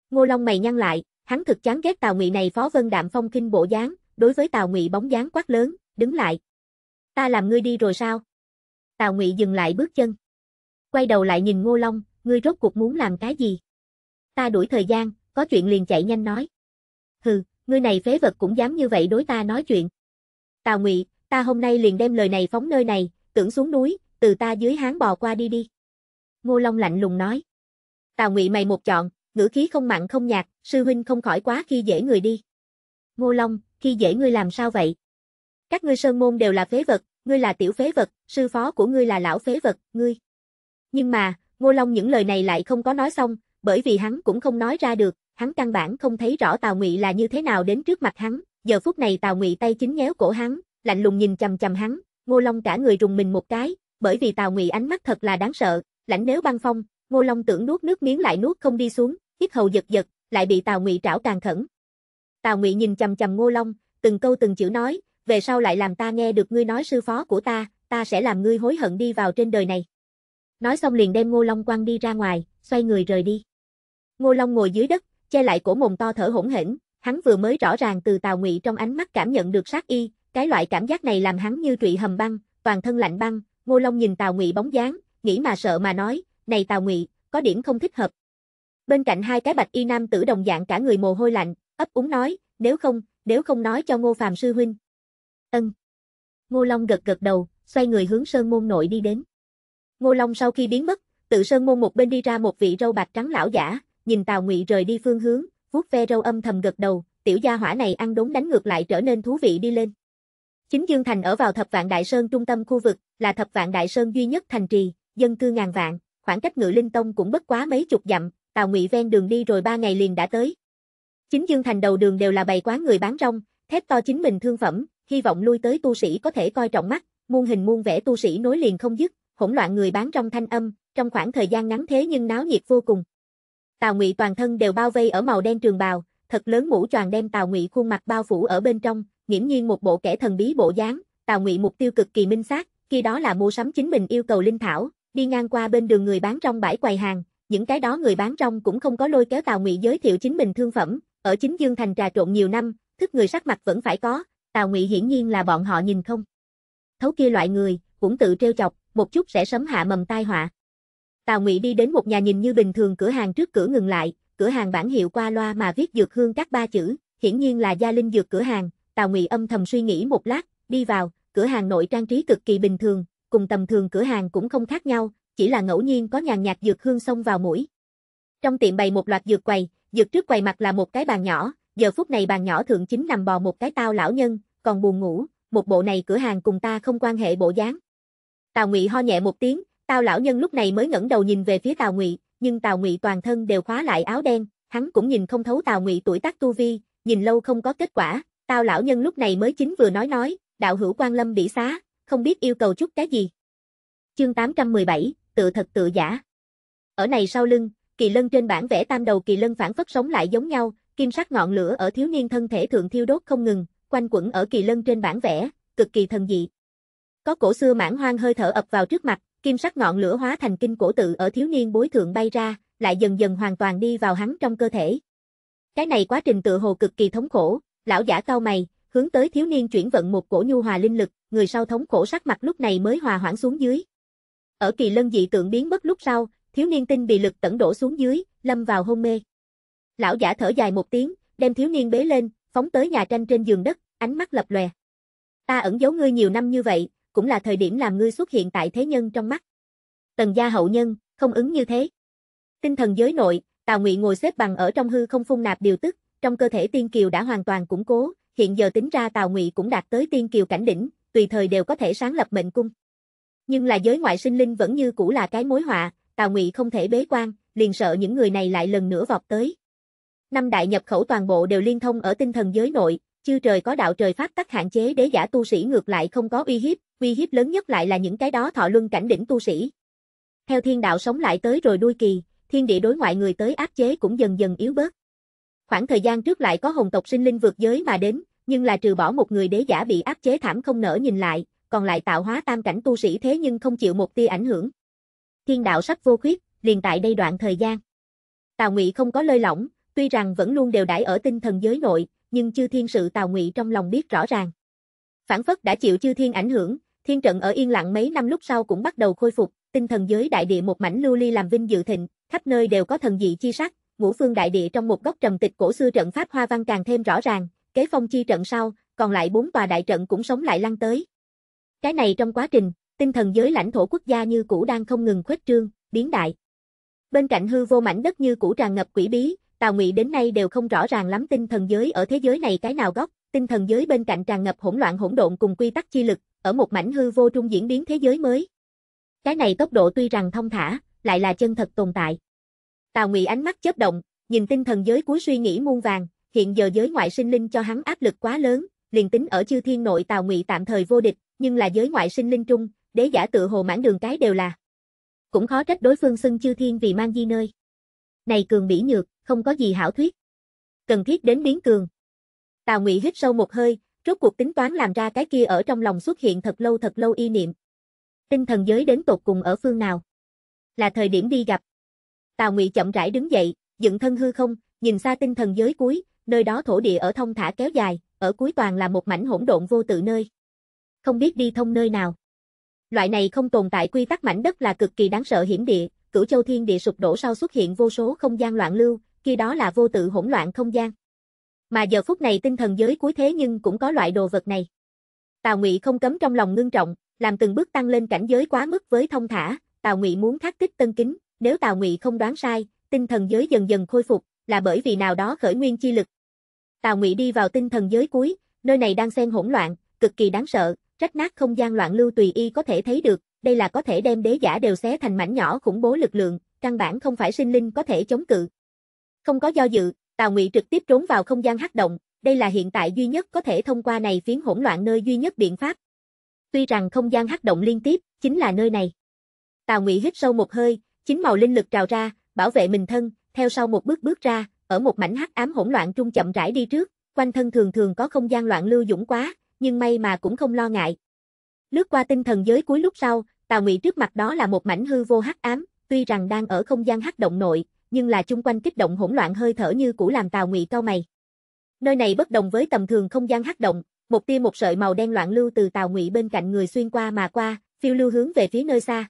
Ngô Long mày nhăn lại, hắn thực chán ghét Tào Ngụy này phó vân đạm phong kinh bộ dáng, đối với Tào Ngụy bóng dáng quát lớn, đứng lại. Ta làm ngươi đi rồi sao? Tào Ngụy dừng lại bước chân. Quay đầu lại nhìn Ngô Long, ngươi rốt cuộc muốn làm cái gì? Ta đuổi thời gian, có chuyện liền chạy nhanh nói. Hừ, ngươi này phế vật cũng dám như vậy đối ta nói chuyện. Tào Ngụy, ta hôm nay liền đem lời này phóng nơi này, tưởng xuống núi, từ ta dưới háng bò qua đi đi. Ngô Long lạnh lùng nói. Tào Ngụy mày một chọn, ngữ khí không mặn không nhạt, sư huynh không khỏi quá khi dễ người đi. Ngô Long, khi dễ ngươi làm sao vậy? Các ngươi sơn môn đều là phế vật, ngươi là tiểu phế vật, sư phó của ngươi là lão phế vật, ngươi. Nhưng mà, Ngô Long những lời này lại không có nói xong, bởi vì hắn cũng không nói ra được, hắn căn bản không thấy rõ Tào Ngụy là như thế nào đến trước mặt hắn, giờ phút này Tào Ngụy tay chính nhéo cổ hắn, lạnh lùng nhìn chằm chằm hắn, Ngô Long cả người rùng mình một cái, bởi vì Tào Ngụy ánh mắt thật là đáng sợ, lạnh nếu băng phong, Ngô Long tưởng nuốt nước miếng lại nuốt không đi xuống, hít hầu giật giật, lại bị Tào Ngụy trảo càng khẩn, Tào Ngụy nhìn chầm chầm Ngô Long, từng câu từng chữ nói, về sau lại làm ta nghe được ngươi nói sư phó của ta, ta sẽ làm ngươi hối hận đi vào trên đời này. Nói xong liền đem Ngô Long quăng đi ra ngoài, xoay người rời đi. Ngô Long ngồi dưới đất, che lại cổ mồm to thở hổn hển, hắn vừa mới rõ ràng từ Tào Ngụy trong ánh mắt cảm nhận được sát y, cái loại cảm giác này làm hắn như trụy hầm băng, toàn thân lạnh băng, Ngô Long nhìn Tào Ngụy bóng dáng, nghĩ mà sợ mà nói, "Này Tào Ngụy, có điểm không thích hợp." Bên cạnh hai cái bạch y nam tử đồng dạng cả người mồ hôi lạnh, ấp úng nói, nếu không, nếu không nói cho Ngô Phạm sư huynh. Ân. Ngô Long gật gật đầu, xoay người hướng Sơn Môn nội đi đến. Ngô Long sau khi biến mất, tự Sơn Môn một bên đi ra một vị râu bạc trắng lão giả, nhìn Tào Ngụy rời đi phương hướng, vuốt ve râu âm thầm gật đầu, tiểu gia hỏa này ăn đốn đánh ngược lại trở nên thú vị đi lên. Chính Dương Thành ở vào Thập Vạn Đại Sơn trung tâm khu vực, là Thập Vạn Đại Sơn duy nhất thành trì, dân cư ngàn vạn, khoảng cách Ngự Linh Tông cũng bất quá mấy chục dặm, Tào Ngụy ven đường đi rồi ba ngày liền đã tới, Chính Dương Thành đầu đường đều là bày quán người bán rong, thép to chính mình thương phẩm, hy vọng lui tới tu sĩ có thể coi trọng mắt, muôn hình muôn vẻ tu sĩ nối liền không dứt, hỗn loạn người bán rong thanh âm, trong khoảng thời gian ngắn thế nhưng náo nhiệt vô cùng. Tào Ngụy toàn thân đều bao vây ở màu đen trường bào, thật lớn mũ choàng đem Tào Ngụy khuôn mặt bao phủ ở bên trong, nghiễm nhiên một bộ kẻ thần bí bộ dáng, Tào Ngụy mục tiêu cực kỳ minh xác, khi đó là mua sắm chính mình yêu cầu linh thảo, đi ngang qua bên đường người bán rong bãi quầy hàng, những cái đó người bán rong cũng không có lôi kéo Tào Ngụy giới thiệu chính mình thương phẩm, ở chính Dương Thành trà trộn nhiều năm, thức người sắc mặt vẫn phải có, Tào Ngụy hiển nhiên là bọn họ nhìn không. Thấu kia loại người, cũng tự trêu chọc, một chút sẽ sớm hạ mầm tai họa. Tào Ngụy đi đến một nhà nhìn như bình thường cửa hàng trước cửa ngừng lại, cửa hàng bản hiệu qua loa mà viết dược hương các ba chữ, hiển nhiên là gia linh dược cửa hàng, Tào Ngụy âm thầm suy nghĩ một lát, đi vào, cửa hàng nội trang trí cực kỳ bình thường, cùng tầm thường cửa hàng cũng không khác nhau, chỉ là ngẫu nhiên có nhàn nhạt dược hương xông vào mũi. Trong tiệm bày một loạt dược quầy, Dược trước quầy mặt là một cái bàn nhỏ, giờ phút này bàn nhỏ thượng chính nằm bò một cái tao lão nhân, còn buồn ngủ, một bộ này cửa hàng cùng ta không quan hệ bộ dáng. Tào Ngụy ho nhẹ một tiếng, tao lão nhân lúc này mới ngẩng đầu nhìn về phía Tào Ngụy, nhưng Tào Ngụy toàn thân đều khóa lại áo đen, hắn cũng nhìn không thấu Tào Ngụy tuổi tác tu vi, nhìn lâu không có kết quả, tao lão nhân lúc này mới chính vừa nói nói, đạo hữu quan lâm bị xá, không biết yêu cầu chút cái gì. Chương 817, tự thật tự giả. Ở này sau lưng, kỳ lân trên bản vẽ tam đầu kỳ lân phản phất sống lại giống nhau, kim sắc ngọn lửa ở thiếu niên thân thể thượng thiêu đốt không ngừng, quanh quẩn ở kỳ lân trên bản vẽ, cực kỳ thần dị. Có cổ xưa mãn hoang hơi thở ập vào trước mặt, kim sắc ngọn lửa hóa thành kinh cổ tự ở thiếu niên bối thượng bay ra, lại dần dần hoàn toàn đi vào hắn trong cơ thể. Cái này quá trình tự hồ cực kỳ thống khổ, lão giả cao mày, hướng tới thiếu niên chuyển vận một cổ nhu hòa linh lực, người sau thống khổ sắc mặt lúc này mới hòa hoãn xuống dưới. Ở kỳ lân dị tượng biến mất lúc sau, thiếu niên tinh bị lực tẩn đổ xuống dưới, lâm vào hôn mê. Lão giả thở dài một tiếng, đem thiếu niên bế lên, phóng tới nhà tranh trên giường đất, ánh mắt lập lòe. Ta ẩn giấu ngươi nhiều năm như vậy, cũng là thời điểm làm ngươi xuất hiện tại thế nhân trong mắt. Tần gia hậu nhân, không ứng như thế. Tinh thần giới nội, Tào Ngụy ngồi xếp bằng ở trong hư không phun nạp điều tức, trong cơ thể tiên kiều đã hoàn toàn củng cố, hiện giờ tính ra Tào Ngụy cũng đạt tới tiên kiều cảnh đỉnh, tùy thời đều có thể sáng lập mệnh cung. Nhưng là giới ngoại sinh linh vẫn như cũ là cái mối họa, Tào Ngụy không thể bế quan, liền sợ những người này lại lần nữa vọt tới. Năm đại nhập khẩu toàn bộ đều liên thông ở tinh thần giới nội, chư trời có đạo trời phát tắc hạn chế đế giả tu sĩ ngược lại không có uy hiếp, uy hiếp lớn nhất lại là những cái đó thọ luân cảnh đỉnh tu sĩ. Theo thiên đạo sống lại tới rồi đuôi kỳ, thiên địa đối ngoại người tới áp chế cũng dần dần yếu bớt. Khoảng thời gian trước lại có hồng tộc sinh linh vượt giới mà đến, nhưng là trừ bỏ một người đế giả bị áp chế thảm không nở nhìn lại, còn lại tạo hóa tam cảnh tu sĩ thế nhưng không chịu một tia ảnh hưởng thiên đạo sắc vô khuyết, liền tại đây đoạn thời gian. Tào Ngụy không có lơi lỏng, tuy rằng vẫn luôn đều đãi ở tinh thần giới nội, nhưng chư thiên sự Tào Ngụy trong lòng biết rõ ràng. Phản phất đã chịu chư thiên ảnh hưởng, thiên trận ở yên lặng mấy năm lúc sau cũng bắt đầu khôi phục, tinh thần giới đại địa một mảnh lưu ly làm vinh dự thịnh, khắp nơi đều có thần dị chi sắc, ngũ phương đại địa trong một góc trầm tịch cổ xưa trận pháp hoa văn càng thêm rõ ràng, kế phong chi trận sau, còn lại bốn tòa đại trận cũng sống lại lăn tới. Cái này trong quá trình, tinh thần giới lãnh thổ quốc gia như cũ đang không ngừng khuếch trương, biến đại. Bên cạnh hư vô mảnh đất như cũ tràn ngập quỷ bí, Tào Ngụy đến nay đều không rõ ràng lắm tinh thần giới ở thế giới này cái nào gốc tinh thần giới bên cạnh tràn ngập hỗn loạn hỗn độn cùng quy tắc chi lực, ở một mảnh hư vô trung diễn biến thế giới mới. Cái này tốc độ tuy rằng thông thả, lại là chân thật tồn tại. Tào Ngụy ánh mắt chớp động, nhìn tinh thần giới cuối suy nghĩ muôn vàng, hiện giờ giới ngoại sinh linh cho hắn áp lực quá lớn, liền tính ở chư thiên nội Tào Ngụy tạm thời vô địch, nhưng là giới ngoại sinh linh trung, đế giả tự hồ mãn đường cái đều là. Cũng khó trách đối phương xưng chư thiên vì mang di nơi. Này cường bỉ nhược, không có gì hảo thuyết. Cần thiết đến biến cường. Tào Ngụy hít sâu một hơi, rốt cuộc tính toán làm ra cái kia ở trong lòng xuất hiện thật lâu thật lâu y niệm. Tinh thần giới đến tột cùng ở phương nào? Là thời điểm đi gặp. Tào Ngụy chậm rãi đứng dậy, dựng thân hư không, nhìn xa tinh thần giới cuối, nơi đó thổ địa ở thông thả kéo dài, ở cuối toàn là một mảnh hỗn độn vô tự nơi. Không biết đi thông nơi nào. Loại này không tồn tại quy tắc mảnh đất là cực kỳ đáng sợ hiểm địa, cửu châu thiên địa sụp đổ sau xuất hiện vô số không gian loạn lưu, khi đó là vô tự hỗn loạn không gian. Mà giờ phút này tinh thần giới cuối thế nhưng cũng có loại đồ vật này. Tào Ngụy không cấm trong lòng ngưng trọng, làm từng bước tăng lên cảnh giới quá mức với thông thả, Tào Ngụy muốn thác kích tân kính, nếu Tào Ngụy không đoán sai, tinh thần giới dần dần khôi phục, là bởi vì nào đó khởi nguyên chi lực. Tào Ngụy đi vào tinh thần giới cuối, nơi này đang xen hỗn loạn, cực kỳ đáng sợ, rách nát không gian loạn lưu tùy y có thể thấy được, đây là có thể đem đế giả đều xé thành mảnh nhỏ khủng bố lực lượng, căn bản không phải sinh linh có thể chống cự. Không có do dự, Tào Ngụy trực tiếp trốn vào không gian hắc động, đây là hiện tại duy nhất có thể thông qua này phiến hỗn loạn nơi duy nhất biện pháp. Tuy rằng không gian hắc động liên tiếp, chính là nơi này. Tào Ngụy hít sâu một hơi, chính màu linh lực trào ra, bảo vệ mình thân, theo sau một bước bước ra, ở một mảnh hắc ám hỗn loạn trung chậm rãi đi trước, quanh thân thường thường có không gian loạn lưu dũng quá, nhưng may mà cũng không lo ngại. Lướt qua tinh thần giới cuối lúc sau, Tào Ngụy trước mặt đó là một mảnh hư vô hắc ám, tuy rằng đang ở không gian hắc động nội, nhưng là chung quanh kích động hỗn loạn hơi thở như cũ làm Tào Ngụy cau mày. Nơi này bất đồng với tầm thường không gian hắc động, một tia một sợi màu đen loạn lưu từ Tào Ngụy bên cạnh người xuyên qua mà qua, phiêu lưu hướng về phía nơi xa.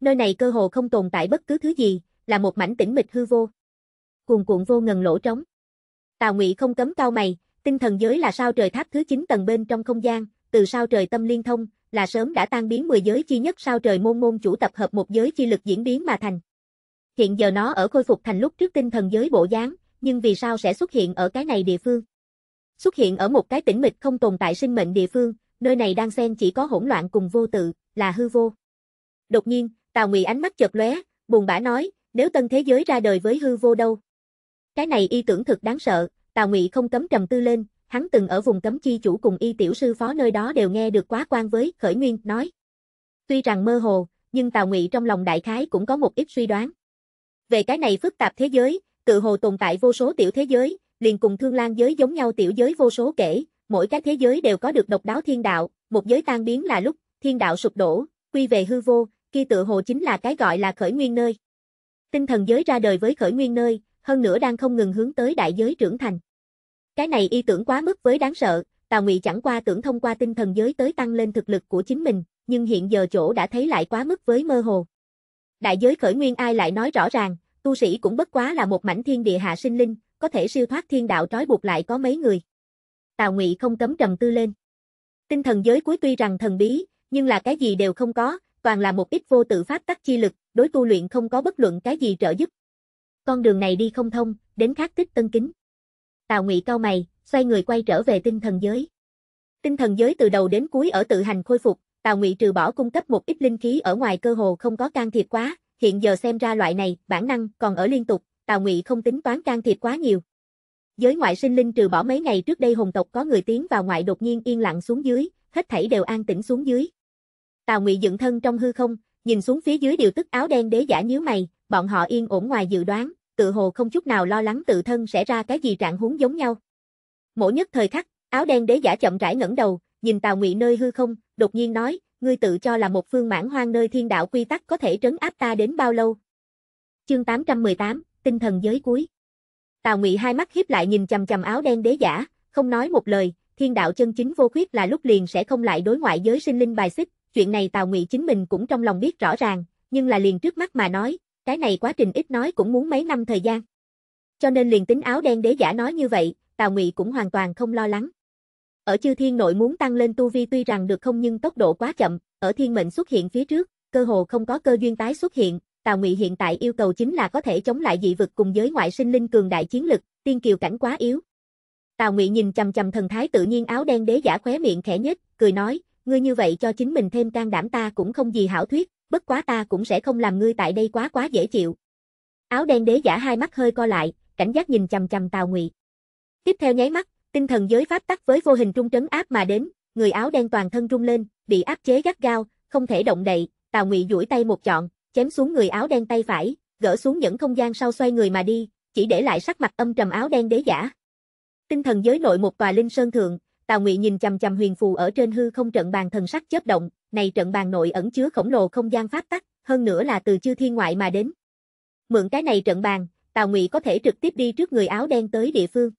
Nơi này cơ hồ không tồn tại bất cứ thứ gì, là một mảnh tĩnh mịch hư vô. Cuồn cuộn vô ngần lỗ trống. Tào Ngụy không cấm cau mày, Tinh thần giới là sao trời tháp thứ 9 tầng bên trong không gian, từ sao trời tâm liên thông, là sớm đã tan biến 10 giới chi nhất sao trời môn môn chủ tập hợp một giới chi lực diễn biến mà thành. Hiện giờ nó ở khôi phục thành lúc trước tinh thần giới bộ dáng, nhưng vì sao sẽ xuất hiện ở cái này địa phương? Xuất hiện ở một cái tĩnh mịch không tồn tại sinh mệnh địa phương, nơi này đang xen chỉ có hỗn loạn cùng vô tự, là hư vô. Đột nhiên, Tào Ngụy ánh mắt chợt lóe, buồn bã nói, nếu tân thế giới ra đời với hư vô đâu? Cái này y tưởng thực đáng sợ, Tào Ngụy không cấm trầm tư lên, hắn từng ở vùng cấm chi chủ cùng y tiểu sư phó nơi đó đều nghe được quá quan với khởi nguyên nói. Tuy rằng mơ hồ, nhưng Tào Ngụy trong lòng đại khái cũng có một ít suy đoán. Về cái này phức tạp thế giới, tự hồ tồn tại vô số tiểu thế giới, liền cùng thương lan giới giống nhau tiểu giới vô số kể, mỗi cái thế giới đều có được độc đáo thiên đạo, một giới tan biến là lúc, thiên đạo sụp đổ, quy về hư vô, kia tự hồ chính là cái gọi là khởi nguyên nơi. Tinh thần giới ra đời với khởi nguyên nơi, hơn nữa đang không ngừng hướng tới đại giới trưởng thành. Cái này y tưởng quá mức với đáng sợ, Tào Ngụy chẳng qua tưởng thông qua tinh thần giới tới tăng lên thực lực của chính mình, nhưng hiện giờ chỗ đã thấy lại quá mức với mơ hồ. Đại giới khởi nguyên ai lại nói rõ ràng, tu sĩ cũng bất quá là một mảnh thiên địa hạ sinh linh, có thể siêu thoát thiên đạo trói buộc lại có mấy người. Tào Ngụy không cấm trầm tư lên. Tinh thần giới cuối tuy rằng thần bí, nhưng là cái gì đều không có, toàn là một ít vô tự pháp tắc chi lực, đối tu luyện không có bất luận cái gì trợ giúp, con đường này đi không thông, đến khắc tích tân kính. Tào Ngụy cao mày, xoay người quay trở về tinh thần giới. Tinh thần giới từ đầu đến cuối ở tự hành khôi phục, Tào Ngụy trừ bỏ cung cấp một ít linh khí ở ngoài cơ hồ không có can thiệp quá, hiện giờ xem ra loại này bản năng còn ở liên tục, Tào Ngụy không tính toán can thiệp quá nhiều. Giới ngoại sinh linh trừ bỏ mấy ngày trước đây hồn tộc có người tiến vào ngoại đột nhiên yên lặng xuống dưới, hết thảy đều an tĩnh xuống dưới. Tào Ngụy dựng thân trong hư không, nhìn xuống phía dưới điều tức áo đen đế giả nhíu mày, bọn họ yên ổn ngoài dự đoán, tự hồ không chút nào lo lắng tự thân sẽ ra cái gì trạng huống giống nhau. Mỗi nhất thời khắc, áo đen đế giả chậm rãi ngẩng đầu, nhìn Tào Ngụy nơi hư không, đột nhiên nói, ngươi tự cho là một phương mãn hoang nơi thiên đạo quy tắc có thể trấn áp ta đến bao lâu. Chương 818, tinh thần giới cuối. Tào Ngụy hai mắt hiếp lại nhìn chằm chằm áo đen đế giả, không nói một lời, thiên đạo chân chính vô khuyết là lúc liền sẽ không lại đối ngoại giới sinh linh bài xích, chuyện này Tào Ngụy chính mình cũng trong lòng biết rõ ràng, nhưng là liền trước mắt mà nói, cái này quá trình ít nói cũng muốn mấy năm thời gian. Cho nên liền tính áo đen đế giả nói như vậy, Tào Ngụy cũng hoàn toàn không lo lắng. Ở chư thiên nội muốn tăng lên tu vi tuy rằng được không nhưng tốc độ quá chậm, ở thiên mệnh xuất hiện phía trước, cơ hồ không có cơ duyên tái xuất hiện, Tào Ngụy hiện tại yêu cầu chính là có thể chống lại dị vực cùng giới ngoại sinh linh cường đại chiến lực, tiên kiều cảnh quá yếu. Tào Ngụy nhìn chằm chằm thần thái tự nhiên áo đen đế giả khóe miệng khẽ nhếch, cười nói, ngươi như vậy cho chính mình thêm can đảm ta cũng không gì hảo thuyết, bất quá ta cũng sẽ không làm ngươi tại đây quá quá dễ chịu. Áo đen đế giả hai mắt hơi co lại, cảnh giác nhìn chằm chằm Tào Ngụy. Tiếp theo nháy mắt, tinh thần giới pháp tắc với vô hình trung trấn áp mà đến, người áo đen toàn thân rung lên, bị áp chế gắt gao, không thể động đậy, Tào Ngụy duỗi tay một chọn, chém xuống người áo đen tay phải, gỡ xuống những không gian sau xoay người mà đi, chỉ để lại sắc mặt âm trầm áo đen đế giả. Tinh thần giới nội một tòa linh sơn thượng, Tào Ngụy nhìn chằm chằm huyền phù ở trên hư không trận bàn thần sắc chớp động, này trận bàn nội ẩn chứa khổng lồ không gian pháp tắc, hơn nữa là từ chư thiên ngoại mà đến. Mượn cái này trận bàn, Tào Ngụy có thể trực tiếp đi trước người áo đen tới địa phương.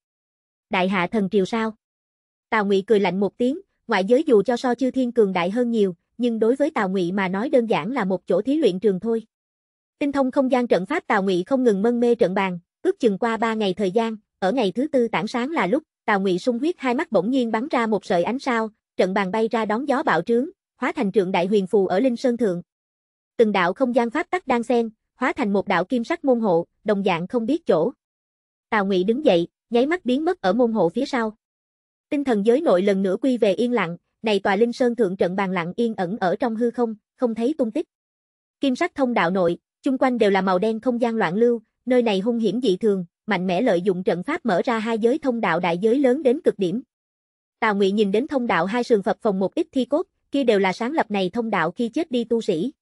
Đại hạ thần triều sao? Tào Ngụy cười lạnh một tiếng, ngoại giới dù cho so chư thiên cường đại hơn nhiều, nhưng đối với Tào Ngụy mà nói đơn giản là một chỗ thí luyện trường thôi. Tinh thông không gian trận pháp Tào Ngụy không ngừng mân mê trận bàn, ước chừng qua ba ngày thời gian, ở ngày thứ tư tảng sáng là lúc, Tào Ngụy sung huyết hai mắt bỗng nhiên bắn ra một sợi ánh sao, trận bàn bay ra đón gió bạo trướng, hóa thành trượng đại huyền phù ở Linh Sơn Thượng. Từng đạo không gian pháp tắc đang xen, hóa thành một đạo kim sắc môn hộ, đồng dạng không biết chỗ. Tào Ngụy đứng dậy, nháy mắt biến mất ở môn hộ phía sau. Tinh thần giới nội lần nữa quy về yên lặng, này tòa Linh Sơn Thượng trận bàn lặng yên ẩn ở trong hư không, không thấy tung tích. Kim sắc thông đạo nội, chung quanh đều là màu đen không gian loạn lưu, nơi này hung hiểm dị thường, mạnh mẽ lợi dụng trận pháp mở ra hai giới thông đạo đại giới lớn đến cực điểm. Tào Ngụy nhìn đến thông đạo hai sườn phập phòng một ít thi cốt, kia đều là sáng lập này thông đạo khi chết đi tu sĩ.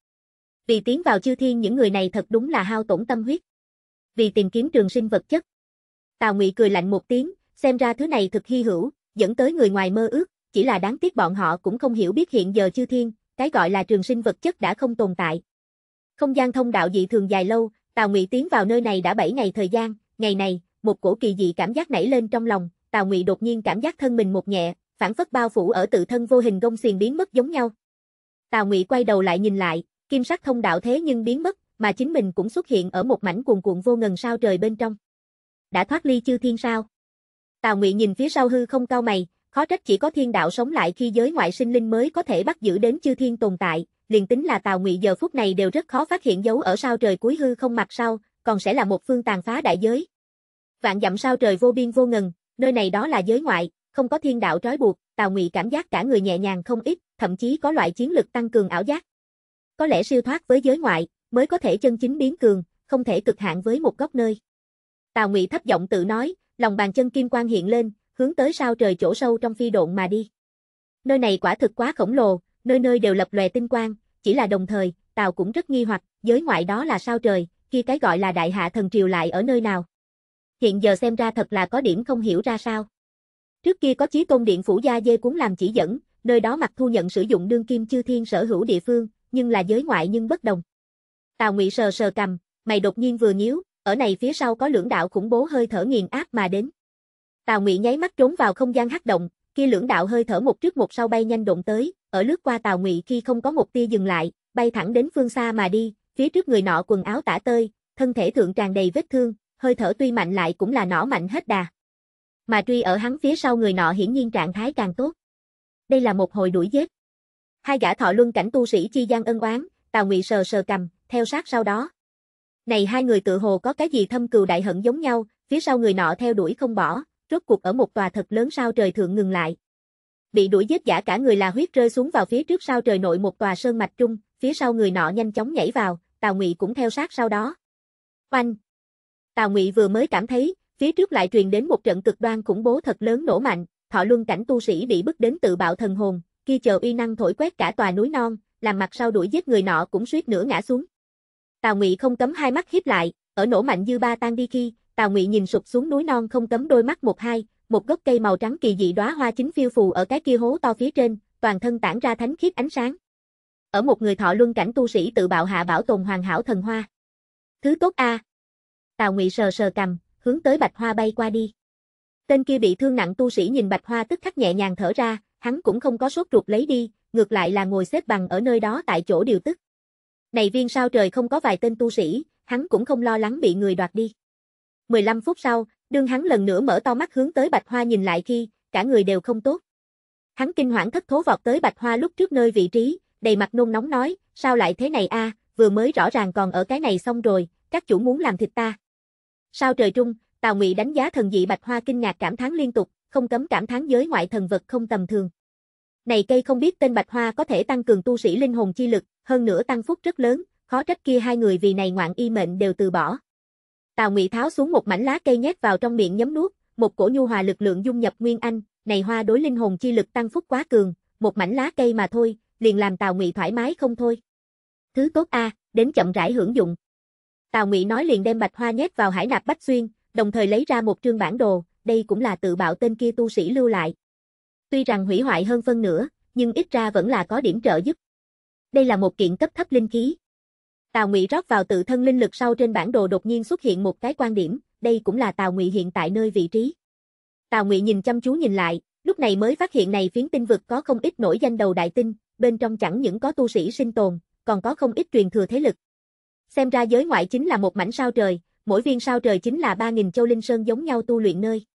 Vì tiến vào chư thiên những người này thật đúng là hao tổn tâm huyết. Vì tìm kiếm trường sinh vật chất. Tào Ngụy cười lạnh một tiếng, xem ra thứ này thực hy hữu, dẫn tới người ngoài mơ ước, chỉ là đáng tiếc bọn họ cũng không hiểu biết hiện giờ chư thiên, cái gọi là trường sinh vật chất đã không tồn tại. Không gian thông đạo dị thường dài lâu, Tào Ngụy tiến vào nơi này đã 7 ngày thời gian, ngày này, một cổ kỳ dị cảm giác nảy lên trong lòng, Tào Ngụy đột nhiên cảm giác thân mình một nhẹ, phản phất bao phủ ở tự thân vô hình gông xiềng biến mất giống nhau. Tào Ngụy quay đầu lại nhìn lại, kim sắc thông đạo thế nhưng biến mất, mà chính mình cũng xuất hiện ở một mảnh cuồn cuộn vô ngần sao trời bên trong. Đã thoát ly chư thiên sao? Tào Ngụy nhìn phía sau hư không cao mày, khó trách chỉ có thiên đạo sống lại khi giới ngoại sinh linh mới có thể bắt giữ đến chư thiên tồn tại, liền tính là Tào Ngụy giờ phút này đều rất khó phát hiện dấu ở sao trời cuối hư không mặt sau, còn sẽ là một phương tàn phá đại giới. Vạn dặm sao trời vô biên vô ngần, nơi này đó là giới ngoại, không có thiên đạo trói buộc, Tào Ngụy cảm giác cả người nhẹ nhàng không ít, thậm chí có loại chiến lực tăng cường ảo giác. Có lẽ siêu thoát với giới ngoại, mới có thể chân chính biến cường, không thể cực hạn với một góc nơi. Tào Ngụy thấp giọng tự nói, lòng bàn chân kim quang hiện lên, hướng tới sao trời chỗ sâu trong phi độn mà đi. Nơi này quả thực quá khổng lồ, nơi nơi đều lập lòe tinh quang, chỉ là đồng thời, Tào cũng rất nghi hoặc, giới ngoại đó là sao trời, kia cái gọi là đại hạ thần triều lại ở nơi nào. Hiện giờ xem ra thật là có điểm không hiểu ra sao. Trước kia có chí tôn điện phủ gia dê cuốn làm chỉ dẫn, nơi đó mặc thu nhận sử dụng đương kim chư thiên sở hữu địa phương, nhưng là giới ngoại nhưng bất đồng. Tào Ngụy sờ sờ cầm, mày đột nhiên vừa nhíu, ở này phía sau có lưỡng đạo khủng bố hơi thở nghiền áp mà đến. Tào Ngụy nháy mắt trốn vào không gian hắc động, kia lưỡng đạo hơi thở một trước một sau bay nhanh đụng tới, ở lướt qua Tào Ngụy khi không có một tia dừng lại, bay thẳng đến phương xa mà đi, phía trước người nọ quần áo tả tơi, thân thể thượng tràn đầy vết thương, hơi thở tuy mạnh lại cũng là nỏ mạnh hết đà. Mà truy ở hắn phía sau người nọ hiển nhiên trạng thái càng tốt. Đây là một hồi đuổi giết. Hai gã thọ luân cảnh tu sĩ chi gian ân oán, Tào Ngụy sờ sờ cầm, theo sát sau đó. Này hai người tự hồ có cái gì thâm cừu đại hận giống nhau, phía sau người nọ theo đuổi không bỏ, rốt cuộc ở một tòa thật lớn sao trời thượng ngừng lại. Bị đuổi giết giả cả người là huyết rơi xuống vào phía trước sao trời nội một tòa sơn mạch trung, phía sau người nọ nhanh chóng nhảy vào, Tào Ngụy cũng theo sát sau đó. Oanh! Tào Ngụy vừa mới cảm thấy, Phía trước lại truyền đến một trận cực đoan khủng bố thật lớn nổ mạnh, thọ luân cảnh tu sĩ bị bức đến tự bạo thần hồn, kia chờ uy năng thổi quét cả tòa núi non, làm mặt sau đuổi giết người nọ cũng suýt nữa ngã xuống. Tào Ngụy không cấm hai mắt hiếp lại, ở nổ mạnh dư ba tan đi khi, Tào Ngụy nhìn sụp xuống núi non không cấm đôi mắt một hai, một gốc cây màu trắng kỳ dị đóa hoa chính phiêu phù ở cái kia hố to phía trên, toàn thân tản ra thánh khiết ánh sáng. Ở một người thọ luân cảnh tu sĩ tự bạo hạ bảo tồn hoàn hảo thần hoa. Thứ tốt a. Tào Ngụy sờ sờ cầm, hướng tới Bạch Hoa bay qua đi. Tên kia bị thương nặng tu sĩ nhìn Bạch Hoa tức khắc nhẹ nhàng thở ra, hắn cũng không có sốt ruột lấy đi, ngược lại là ngồi xếp bằng ở nơi đó tại chỗ điều tức. Này viên sao trời không có vài tên tu sĩ, hắn cũng không lo lắng bị người đoạt đi. 15 phút sau, đương hắn lần nữa mở to mắt hướng tới Bạch Hoa nhìn lại khi, cả người đều không tốt. Hắn kinh hoảng thất thố vọt tới Bạch Hoa lúc trước nơi vị trí, đầy mặt nôn nóng nói, sao lại thế này a, à, vừa mới rõ ràng còn ở cái này xong rồi, các chủ muốn làm thịt ta, Sao trời trung, Tào Ngụy đánh giá thần dị bạch hoa kinh ngạc cảm thán liên tục, không cấm cảm thán giới ngoại thần vật không tầm thường. Này cây không biết tên bạch hoa có thể tăng cường tu sĩ linh hồn chi lực, hơn nữa tăng phúc rất lớn, khó trách kia hai người vì này ngoạn y mệnh đều từ bỏ. Tào Ngụy tháo xuống một mảnh lá cây nhét vào trong miệng nhấm nuốt, một cổ nhu hòa lực lượng dung nhập nguyên anh, này hoa đối linh hồn chi lực tăng phúc quá cường, một mảnh lá cây mà thôi, liền làm Tào Ngụy thoải mái không thôi. Thứ tốt a, à, đến chậm rãi hưởng dụng. Tào Ngụy nói liền đem bạch hoa nhét vào hải nạp bách xuyên, đồng thời lấy ra một trương bản đồ, đây cũng là tự bạo tên kia tu sĩ lưu lại. Tuy rằng hủy hoại hơn phân nữa, nhưng ít ra vẫn là có điểm trợ giúp. Đây là một kiện cấp thấp linh khí. Tào Ngụy rót vào tự thân linh lực sau trên bản đồ đột nhiên xuất hiện một cái quan điểm, đây cũng là Tào Ngụy hiện tại nơi vị trí. Tào Ngụy nhìn chăm chú nhìn lại, lúc này mới phát hiện này phiến tinh vực có không ít nổi danh đầu đại tinh, bên trong chẳng những có tu sĩ sinh tồn, còn có không ít truyền thừa thế lực. Xem ra giới ngoại chính là một mảnh sao trời, mỗi viên sao trời chính là 3.000 châu linh sơn giống nhau tu luyện nơi.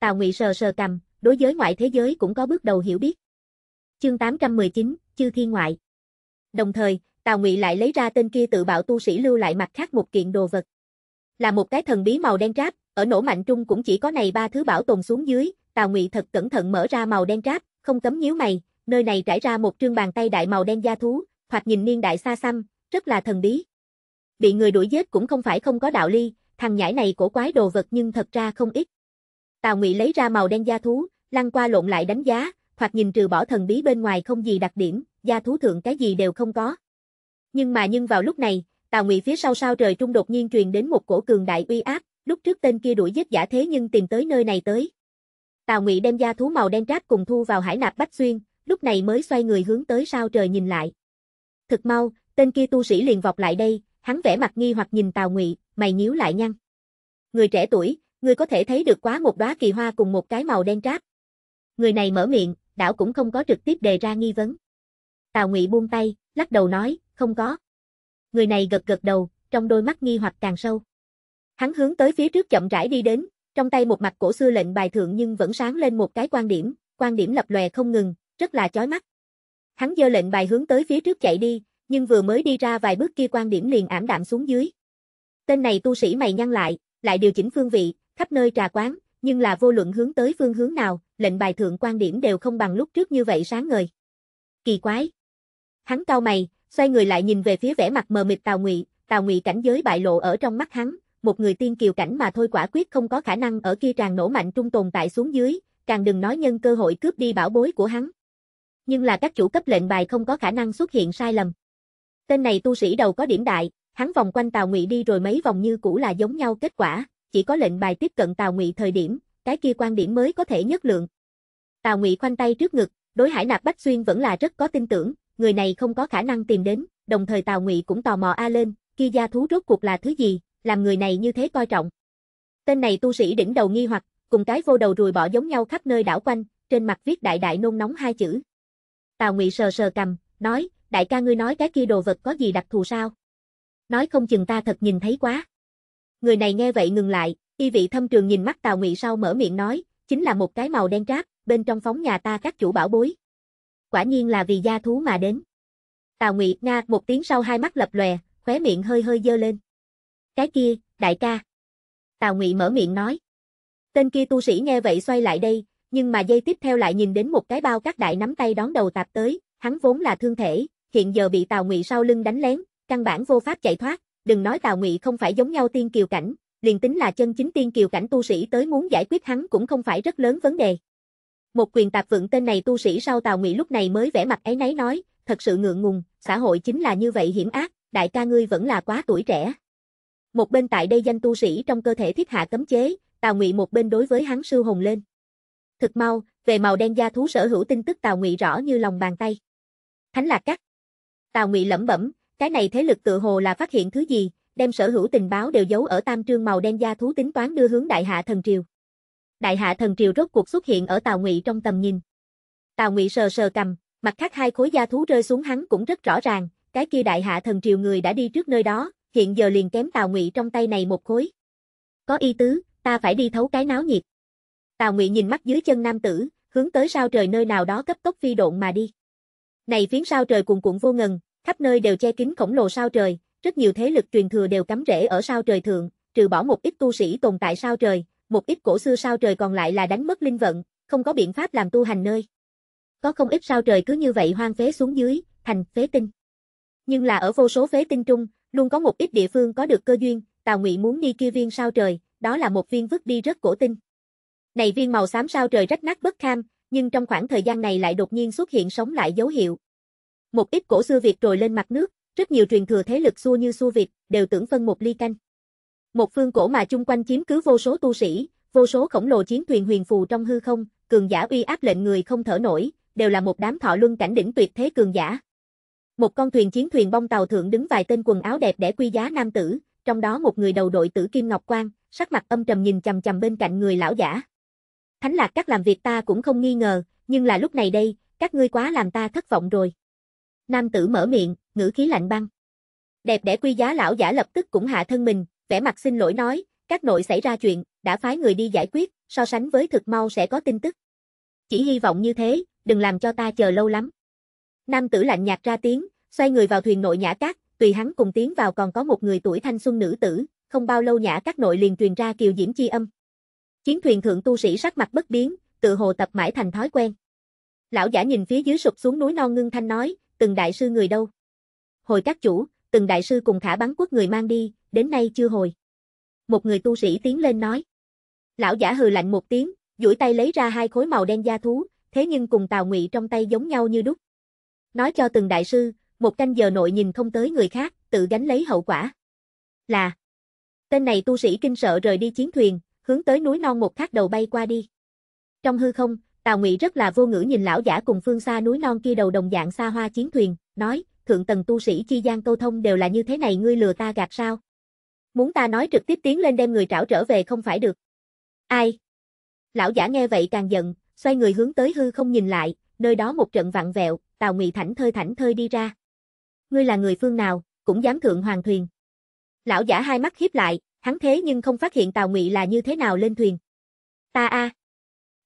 Tào Ngụy sờ sờ cầm, đối giới ngoại thế giới cũng có bước đầu hiểu biết. Chương 819, Chư Thiên Ngoại Đồng thời, Tào Ngụy lại lấy ra tên kia tự bảo tu sĩ lưu lại mặt khác một kiện đồ vật. Là một cái thần bí màu đen tráp, ở nổ mạnh trung cũng chỉ có này ba thứ bảo tồn xuống dưới, Tào Ngụy thật cẩn thận mở ra màu đen tráp, không cấm nhíu mày, nơi này trải ra một trương bàn tay đại màu đen da thú, thoạt nhìn niên đại xa xăm, rất là thần bí bị người đuổi giết cũng không phải không có đạo ly thằng nhãi này cổ quái đồ vật nhưng thật ra không ít. Tào Ngụy lấy ra màu đen gia thú, lăn qua lộn lại đánh giá, hoặc nhìn trừ bỏ thần bí bên ngoài không gì đặc điểm, gia thú thượng cái gì đều không có. Nhưng mà nhưng vào lúc này, Tào Ngụy phía sau sao trời trung đột nhiên truyền đến một cổ cường đại uy áp, lúc trước tên kia đuổi giết giả thế nhưng tìm tới nơi này tới. Tào Ngụy đem gia thú màu đen tráp cùng thu vào hải nạp bách xuyên, lúc này mới xoay người hướng tới sao trời nhìn lại. thật mau, tên kia tu sĩ liền vọc lại đây, hắn vẻ mặt nghi hoặc nhìn Tào Ngụy, mày nhíu lại nhăn. Người trẻ tuổi, người có thể thấy được quá một đóa kỳ hoa cùng một cái màu đen tráp. Người này mở miệng, đảo cũng không có trực tiếp đề ra nghi vấn. Tào Ngụy buông tay, lắc đầu nói, không có. Người này gật gật đầu, trong đôi mắt nghi hoặc càng sâu. Hắn hướng tới phía trước chậm rãi đi đến, trong tay một mặt cổ xưa lệnh bài thượng nhưng vẫn sáng lên một cái quan điểm, quan điểm lập lòe không ngừng, rất là chói mắt. Hắn giơ lệnh bài hướng tới phía trước chạy đi, nhưng vừa mới đi ra vài bước kia quan điểm liền ảm đạm xuống dưới. Tên này tu sĩ mày nhăn lại, lại điều chỉnh phương vị, khắp nơi trà quán, nhưng là vô luận hướng tới phương hướng nào, lệnh bài thượng quan điểm đều không bằng lúc trước như vậy sáng ngời. Kỳ quái. Hắn cao mày, xoay người lại nhìn về phía vẻ mặt mờ mịt Tào Ngụy, Tào Ngụy cảnh giới bại lộ ở trong mắt hắn, một người tiên kiều cảnh mà thôi quả quyết không có khả năng ở kia tràn nổ mạnh trung tồn tại xuống dưới, càng đừng nói nhân cơ hội cướp đi bảo bối của hắn. Nhưng là các chủ cấp lệnh bài không có khả năng xuất hiện sai lầm. Tên này tu sĩ đầu có điểm đại, hắn vòng quanh Tào Ngụy đi rồi mấy vòng như cũ là giống nhau kết quả, chỉ có lệnh bài tiếp cận Tào Ngụy thời điểm, cái kia quan điểm mới có thể nhất lượng. Tào Ngụy khoanh tay trước ngực, đối Hải Nạp Bách Xuyên vẫn là rất có tin tưởng, người này không có khả năng tìm đến, đồng thời Tào Ngụy cũng tò mò a lên, kia gia thú rốt cuộc là thứ gì, làm người này như thế coi trọng. Tên này tu sĩ đỉnh đầu nghi hoặc, cùng cái vô đầu rùi bỏ giống nhau khắp nơi đảo quanh, trên mặt viết đại đại nôn nóng hai chữ. Tào Ngụy sờ sờ cầm, nói, đại ca ngươi nói cái kia đồ vật có gì đặc thù sao? Nói không chừng ta thật nhìn thấy quá. Người này nghe vậy ngừng lại, y vị thâm trường nhìn mắt Tào Ngụy sau mở miệng nói, chính là một cái màu đen tráp, bên trong phóng nhà ta các chủ bảo bối. Quả nhiên là vì gia thú mà đến. Tào Ngụy nga một tiếng sau hai mắt lập lòe, khóe miệng hơi hơi dơ lên. Cái kia, đại ca. Tào Ngụy mở miệng nói. Tên kia tu sĩ nghe vậy xoay lại đây, nhưng mà dây tiếp theo lại nhìn đến một cái bao các đại nắm tay đón đầu tạp tới, hắn vốn là thương thể, hiện giờ bị Tào Ngụy sau lưng đánh lén, căn bản vô pháp chạy thoát, đừng nói Tào Ngụy không phải giống nhau tiên kiều cảnh, liền tính là chân chính tiên kiều cảnh tu sĩ tới muốn giải quyết hắn cũng không phải rất lớn vấn đề. Một quyền tạp vượng tên này tu sĩ sau Tào Ngụy lúc này mới vẻ mặt ấy náy nói, thật sự ngượng ngùng, xã hội chính là như vậy hiểm ác, đại ca ngươi vẫn là quá tuổi trẻ. Một bên tại đây danh tu sĩ trong cơ thể thiết hạ cấm chế, Tào Ngụy một bên đối với hắn sư hồn lên. Thực mau, về màu đen da thú sở hữu tin tức Tào Ngụy rõ như lòng bàn tay. Thánh Lạc Cắt Tào Ngụy lẩm bẩm, cái này thế lực tự hồ là phát hiện thứ gì, đem sở hữu tình báo đều giấu ở tam trương màu đen gia thú tính toán đưa hướng Đại Hạ thần triều. Đại Hạ thần triều rốt cuộc xuất hiện ở Tào Ngụy trong tầm nhìn. Tào Ngụy sờ sờ cầm, mặt khác hai khối gia thú rơi xuống hắn cũng rất rõ ràng, cái kia Đại Hạ thần triều người đã đi trước nơi đó, hiện giờ liền kém Tào Ngụy trong tay này một khối. Có y tứ, ta phải đi thấu cái náo nhiệt. Tào Ngụy nhìn mắt dưới chân nam tử, hướng tới sao trời nơi nào đó cấp tốc phi độn mà đi. Này phiến sao trời cuồn cuộn vô ngần, khắp nơi đều che kín khổng lồ sao trời, rất nhiều thế lực truyền thừa đều cắm rễ ở sao trời thượng, trừ bỏ một ít tu sĩ tồn tại sao trời, một ít cổ xưa sao trời còn lại là đánh mất linh vận, không có biện pháp làm tu hành nơi. Có không ít sao trời cứ như vậy hoang phế xuống dưới, thành phế tinh. Nhưng là ở vô số phế tinh trung, luôn có một ít địa phương có được cơ duyên, Tào Ngụy muốn đi kia viên sao trời, đó là một viên vứt đi rất cổ tinh. Này viên màu xám sao trời rách nát bất kham, nhưng trong khoảng thời gian này lại đột nhiên xuất hiện sống lại dấu hiệu. Một ít cổ xưa Việt trồi lên mặt nước, rất nhiều truyền thừa thế lực xua như xua Việt, đều tưởng phân một ly canh. Một phương cổ mà chung quanh chiếm cứ vô số tu sĩ, vô số khổng lồ chiến thuyền huyền phù trong hư không, cường giả uy áp lệnh người không thở nổi, đều là một đám thọ luân cảnh đỉnh tuyệt thế cường giả. Một con thuyền chiến thuyền bong tàu thượng đứng vài tên quần áo đẹp để quy giá nam tử, trong đó một người đầu đội tử kim ngọc quang sắc mặt âm trầm nhìn chằm chằm bên cạnh người lão giả. Thánh lạc các làm việc ta cũng không nghi ngờ, nhưng là lúc này đây, các ngươi quá làm ta thất vọng rồi. Nam tử mở miệng, ngữ khí lạnh băng. Đẹp đẽ quy giá lão giả lập tức cũng hạ thân mình, vẻ mặt xin lỗi nói, các nội xảy ra chuyện, đã phái người đi giải quyết, so sánh với thực mau sẽ có tin tức. Chỉ hy vọng như thế, đừng làm cho ta chờ lâu lắm. Nam tử lạnh nhạt ra tiếng, xoay người vào thuyền nội nhã cát, tùy hắn cùng tiến vào còn có một người tuổi thanh xuân nữ tử, không bao lâu nhã cát nội liền truyền ra kiều diễm chi âm. Chiến thuyền thượng tu sĩ sắc mặt bất biến, tự hồ tập mãi thành thói quen. Lão giả nhìn phía dưới sụp xuống núi non ngưng thanh nói, từng đại sư người đâu? Hồi các chủ, từng đại sư cùng khả bắn quốc người mang đi, đến nay chưa hồi. Một người tu sĩ tiến lên nói. Lão giả hừ lạnh một tiếng, duỗi tay lấy ra hai khối màu đen da thú, thế nhưng cùng Tào Ngụy trong tay giống nhau như đúc. Nói cho từng đại sư, một canh giờ nội nhìn không tới người khác, tự gánh lấy hậu quả. Là Tên này tu sĩ kinh sợ rời đi chiến thuyền, hướng tới núi non một thác đầu bay qua đi. Trong hư không, Tào Ngụy rất là vô ngữ nhìn lão giả cùng phương xa núi non kia đầu đồng dạng xa hoa chiến thuyền, nói, thượng tầng tu sĩ chi gian câu thông đều là như thế này ngươi lừa ta gạt sao? Muốn ta nói trực tiếp tiến lên đem người trảo trở về không phải được. Ai? Lão giả nghe vậy càng giận, xoay người hướng tới hư không nhìn lại, nơi đó một trận vặn vẹo, Tào Ngụy thảnh thơi thảnh thơi đi ra. Ngươi là người phương nào, cũng dám thượng hoàng thuyền. Lão giả hai mắt hiếp lại, Hắn thế nhưng không phát hiện Tào Ngụy là như thế nào lên thuyền. Ta a,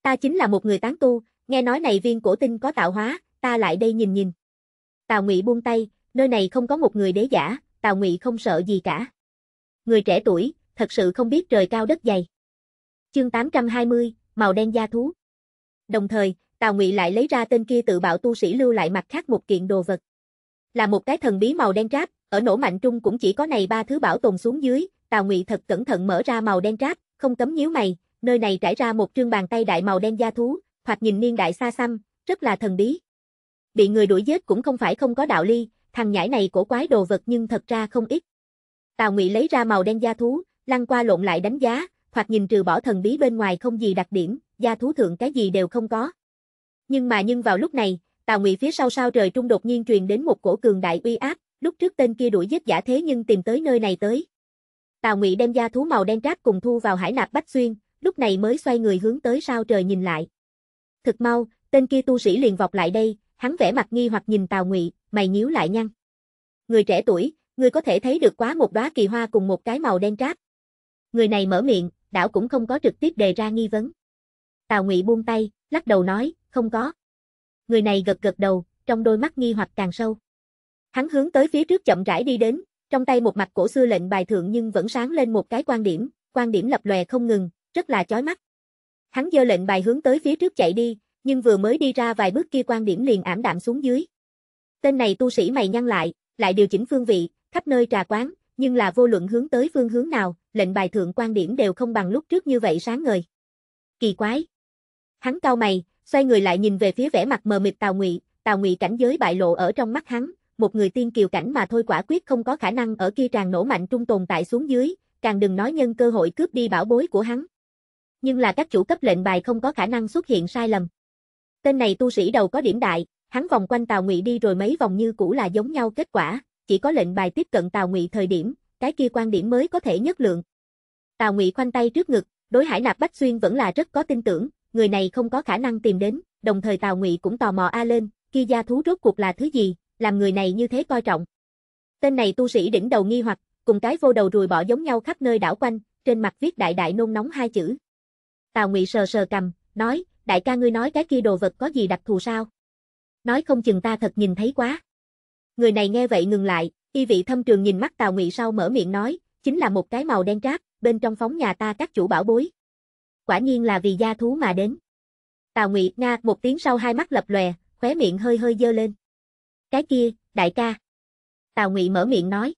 ta chính là một người tán tu, nghe nói này viên cổ tinh có tạo hóa, ta lại đây nhìn nhìn. Tào Ngụy buông tay, nơi này không có một người đế giả, Tào Ngụy không sợ gì cả. Người trẻ tuổi, thật sự không biết trời cao đất dày. Chương 820, màu đen gia thú. Đồng thời, Tào Ngụy lại lấy ra tên kia tự bạo tu sĩ lưu lại mặt khác một kiện đồ vật. Là một cái thần bí màu đen tráp, ở nổ mạnh trung cũng chỉ có này ba thứ bảo tồn xuống dưới, Tào Ngụy thật cẩn thận mở ra màu đen tráp, không cấm nhíu mày, nơi này trải ra một trương bàn tay đại màu đen da thú, Thoạt nhìn niên đại xa xăm, rất là thần bí. Bị người đuổi giết cũng không phải không có đạo lý, thằng nhãi này cổ quái đồ vật nhưng thật ra không ít. Tào Ngụy lấy ra màu đen da thú, lăn qua lộn lại đánh giá, Thoạt nhìn trừ bỏ thần bí bên ngoài không gì đặc điểm, da thú thượng cái gì đều không có. Nhưng mà nhưng vào lúc này, Tào Ngụy phía sau sao trời trung đột nhiên truyền đến một cổ cường đại uy áp, lúc trước tên kia đuổi giết giả thế nhưng tìm tới nơi này tới. Tào Ngụy đem da thú màu đen tráp cùng thu vào hải nạp bách xuyên, lúc này mới xoay người hướng tới sao trời nhìn lại. Thực mau, tên kia tu sĩ liền vọc lại đây, hắn vẻ mặt nghi hoặc nhìn Tào Ngụy, mày nhíu lại nhăn. Người trẻ tuổi, người có thể thấy được quá một đóa kỳ hoa cùng một cái màu đen tráp. Người này mở miệng, đảo cũng không có trực tiếp đề ra nghi vấn. Tào Ngụy buông tay, lắc đầu nói, không có. Người này gật gật đầu, trong đôi mắt nghi hoặc càng sâu. Hắn hướng tới phía trước chậm rãi đi đến, trong tay một mặt cổ xưa lệnh bài thượng nhưng vẫn sáng lên một cái quan điểm, quan điểm lập lòe không ngừng, rất là chói mắt. Hắn giơ lệnh bài hướng tới phía trước chạy đi, nhưng vừa mới đi ra vài bước kia quan điểm liền ảm đạm xuống dưới. Tên này tu sĩ mày nhăn lại, lại điều chỉnh phương vị, khắp nơi trà quán, nhưng là vô luận hướng tới phương hướng nào, lệnh bài thượng quan điểm đều không bằng lúc trước như vậy sáng ngời. Kỳ quái. Hắn cau mày, xoay người lại nhìn về phía vẻ mặt mờ mịt Tào Ngụy, Tào Ngụy cảnh giới bại lộ ở trong mắt hắn, một người tiên kiều cảnh mà thôi quả quyết không có khả năng ở kia tràn nổ mạnh trung tồn tại xuống dưới, càng đừng nói nhân cơ hội cướp đi bảo bối của hắn. Nhưng là các chủ cấp lệnh bài không có khả năng xuất hiện sai lầm. Tên này tu sĩ đầu có điểm đại, hắn vòng quanh Tào Ngụy đi rồi mấy vòng như cũ là giống nhau kết quả, chỉ có lệnh bài tiếp cận Tào Ngụy thời điểm, cái kia quan điểm mới có thể nhất lượng. Tào Ngụy khoanh tay trước ngực, đối Hải Nạp Bách Xuyên vẫn là rất có tin tưởng, người này không có khả năng tìm đến, đồng thời Tào Ngụy cũng tò mò a lên, kia gia thú rốt cuộc là thứ gì, làm người này như thế coi trọng. Tên này tu sĩ đỉnh đầu nghi hoặc, cùng cái vô đầu rùi bỏ giống nhau khắp nơi đảo quanh, trên mặt viết đại đại nôn nóng hai chữ. Tào Ngụy sờ sờ cầm, nói, đại ca ngươi nói cái kia đồ vật có gì đặc thù sao? Nói không chừng ta thật nhìn thấy quá. Người này nghe vậy ngừng lại, y vị thâm trường nhìn mắt Tào Ngụy sau mở miệng nói, chính là một cái màu đen tráp, bên trong phóng nhà ta các chủ bảo bối. Quả nhiên là vì gia thú mà đến. Tào Ngụy nga một tiếng sau hai mắt lập lòe, khóe miệng hơi hơi dơ lên. Cái kia, đại ca. Tào Ngụy mở miệng nói.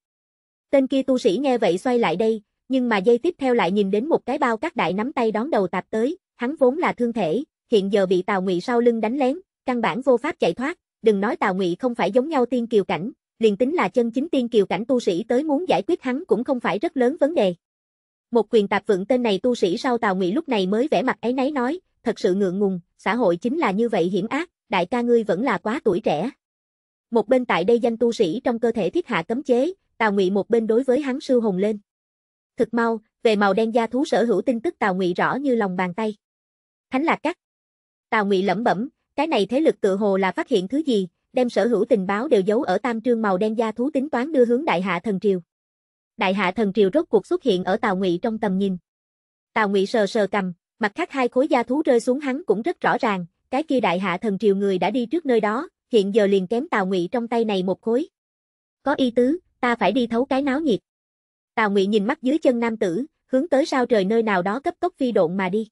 Tên kia tu sĩ nghe vậy xoay lại đây, nhưng mà dây tiếp theo lại nhìn đến một cái bao các đại nắm tay đón đầu tạp tới, hắn vốn là thương thể, hiện giờ bị Tào Ngụy sau lưng đánh lén, căn bản vô pháp chạy thoát, đừng nói Tào Ngụy không phải giống nhau tiên kiều cảnh, liền tính là chân chính tiên kiều cảnh tu sĩ tới muốn giải quyết hắn cũng không phải rất lớn vấn đề. Một quyền tạp vượng tên này tu sĩ sau Tào Ngụy lúc này mới vẻ mặt ấy náy nói, thật sự ngượng ngùng, xã hội chính là như vậy hiểm ác, đại ca ngươi vẫn là quá tuổi trẻ. Một bên tại đây danh tu sĩ trong cơ thể thiết hạ cấm chế, Tào Ngụy một bên đối với hắn sưu hùng lên. Thực mau, về màu đen da thú sở hữu tin tức Tào Ngụy rõ như lòng bàn tay. Thánh Lạc Cắt. Tào Ngụy lẩm bẩm, cái này thế lực tự hồ là phát hiện thứ gì, đem sở hữu tình báo đều giấu ở tam trương màu đen da thú tính toán đưa hướng Đại Hạ thần triều. Đại Hạ thần triều rốt cuộc xuất hiện ở Tào Ngụy trong tầm nhìn. Tào Ngụy sờ sờ cầm, mặt khác hai khối da thú rơi xuống hắn cũng rất rõ ràng, cái kia Đại Hạ thần triều người đã đi trước nơi đó, hiện giờ liền kém Tào Ngụy trong tay này một khối. Có y tứ, ta phải đi thấu cái náo nhiệt. Tào Ngụy nhìn mắt dưới chân nam tử, hướng tới sao trời nơi nào đó cấp tốc phi độn mà đi.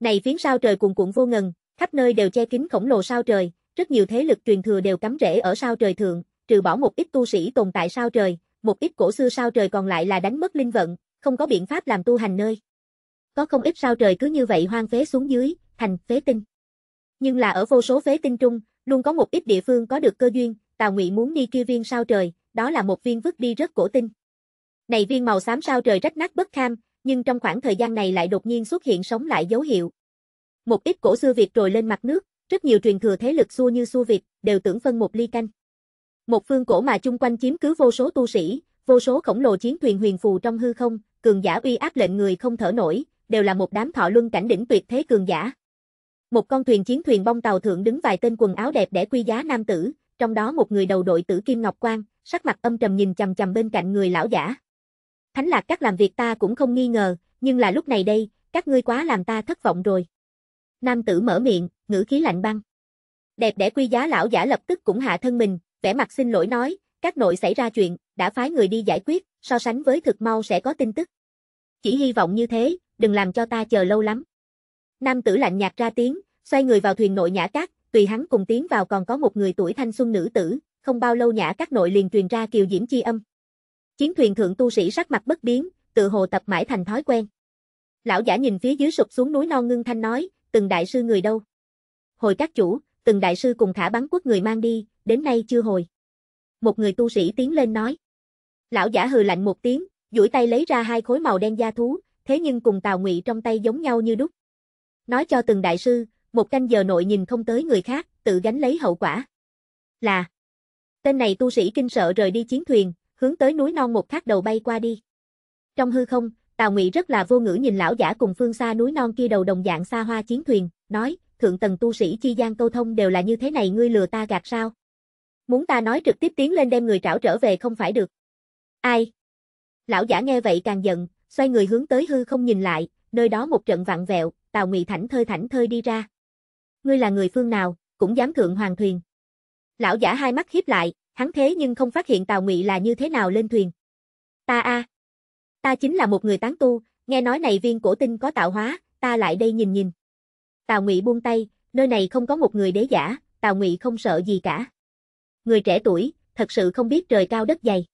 Này phiến sao trời cuồn cuộn vô ngần, khắp nơi đều che kín khổng lồ sao trời, rất nhiều thế lực truyền thừa đều cắm rễ ở sao trời thượng, trừ bỏ một ít tu sĩ tồn tại sao trời, một ít cổ xưa sao trời còn lại là đánh mất linh vận, không có biện pháp làm tu hành nơi. Có không ít sao trời cứ như vậy hoang phế xuống dưới, thành phế tinh. Nhưng là ở vô số phế tinh trung, Luôn có một ít địa phương có được cơ duyên, Tào Ngụy muốn đi kia viên sao trời, đó là một viên vứt đi rất cổ tinh. Này viên màu xám sao trời rách nát bất kham, nhưng trong khoảng thời gian này lại đột nhiên xuất hiện sống lại dấu hiệu. Một ít cổ xưa Việt trồi lên mặt nước, rất nhiều truyền thừa thế lực xua như xua Việt, đều tưởng phân một ly canh. Một phương cổ mà chung quanh chiếm cứ vô số tu sĩ, vô số khổng lồ chiến thuyền huyền phù trong hư không, cường giả uy áp lệnh người không thở nổi, đều là một đám thọ luân cảnh đỉnh tuyệt thế cường giả. Một con thuyền chiến thuyền bong tàu thượng đứng vài tên quần áo đẹp đẽ quy giá nam tử, trong đó một người đầu đội tử kim ngọc quang sắc mặt âm trầm nhìn chằm chằm bên cạnh người lão giả. Thánh lạc các làm việc ta cũng không nghi ngờ, nhưng là lúc này đây, các ngươi quá làm ta thất vọng rồi. Nam tử mở miệng, ngữ khí lạnh băng. Đẹp đẽ quy giá lão giả lập tức cũng hạ thân mình, vẻ mặt xin lỗi nói, các nội xảy ra chuyện, đã phái người đi giải quyết, so sánh với thực mau sẽ có tin tức. Chỉ hy vọng như thế, đừng làm cho ta chờ lâu lắm. Nam tử lạnh nhạt ra tiếng, xoay người vào thuyền nội nhã cát, tùy hắn cùng tiến vào còn có một người tuổi thanh xuân nữ tử, không bao lâu nhã cát nội liền truyền ra kiều diễm chi âm. Chiến thuyền thượng tu sĩ sắc mặt bất biến, tự hồ tập mãi thành thói quen. Lão giả nhìn phía dưới sụp xuống núi non ngưng thanh nói, từng đại sư người đâu? Hồi các chủ, từng đại sư cùng khả bắn quốc người mang đi, đến nay chưa hồi. Một người tu sĩ tiến lên nói. Lão giả hừ lạnh một tiếng, duỗi tay lấy ra hai khối màu đen da thú, thế nhưng cùng Tào Ngụy trong tay giống nhau như đúc. Nói cho từng đại sư, một canh giờ nội nhìn không tới người khác, tự gánh lấy hậu quả. Là Tên này tu sĩ kinh sợ rời đi chiến thuyền, hướng tới núi non một khắc đầu bay qua đi. Trong hư không, Tào Ngụy rất là vô ngữ nhìn lão giả cùng phương xa núi non kia đầu đồng dạng xa hoa chiến thuyền, nói, thượng tầng tu sĩ chi gian câu thông đều là như thế này ngươi lừa ta gạt sao? Muốn ta nói trực tiếp tiến lên đem người trảo trở về không phải được. Ai? Lão giả nghe vậy càng giận, xoay người hướng tới hư không nhìn lại, nơi đó một trận vặn vẹo, Tào Ngụy thảnh thơi thảnh thơi đi ra. Ngươi là người phương nào, cũng dám thượng hoàng thuyền. Lão giả hai mắt hiếp lại, hắn thế nhưng không phát hiện Tào Ngụy là như thế nào lên thuyền. Ta a, à. ta chính là một người tán tu, nghe nói này viên cổ tinh có tạo hóa, ta lại đây nhìn nhìn. Tào Ngụy buông tay, nơi này không có một người đế giả, Tào Ngụy không sợ gì cả. Người trẻ tuổi, thật sự không biết trời cao đất dày.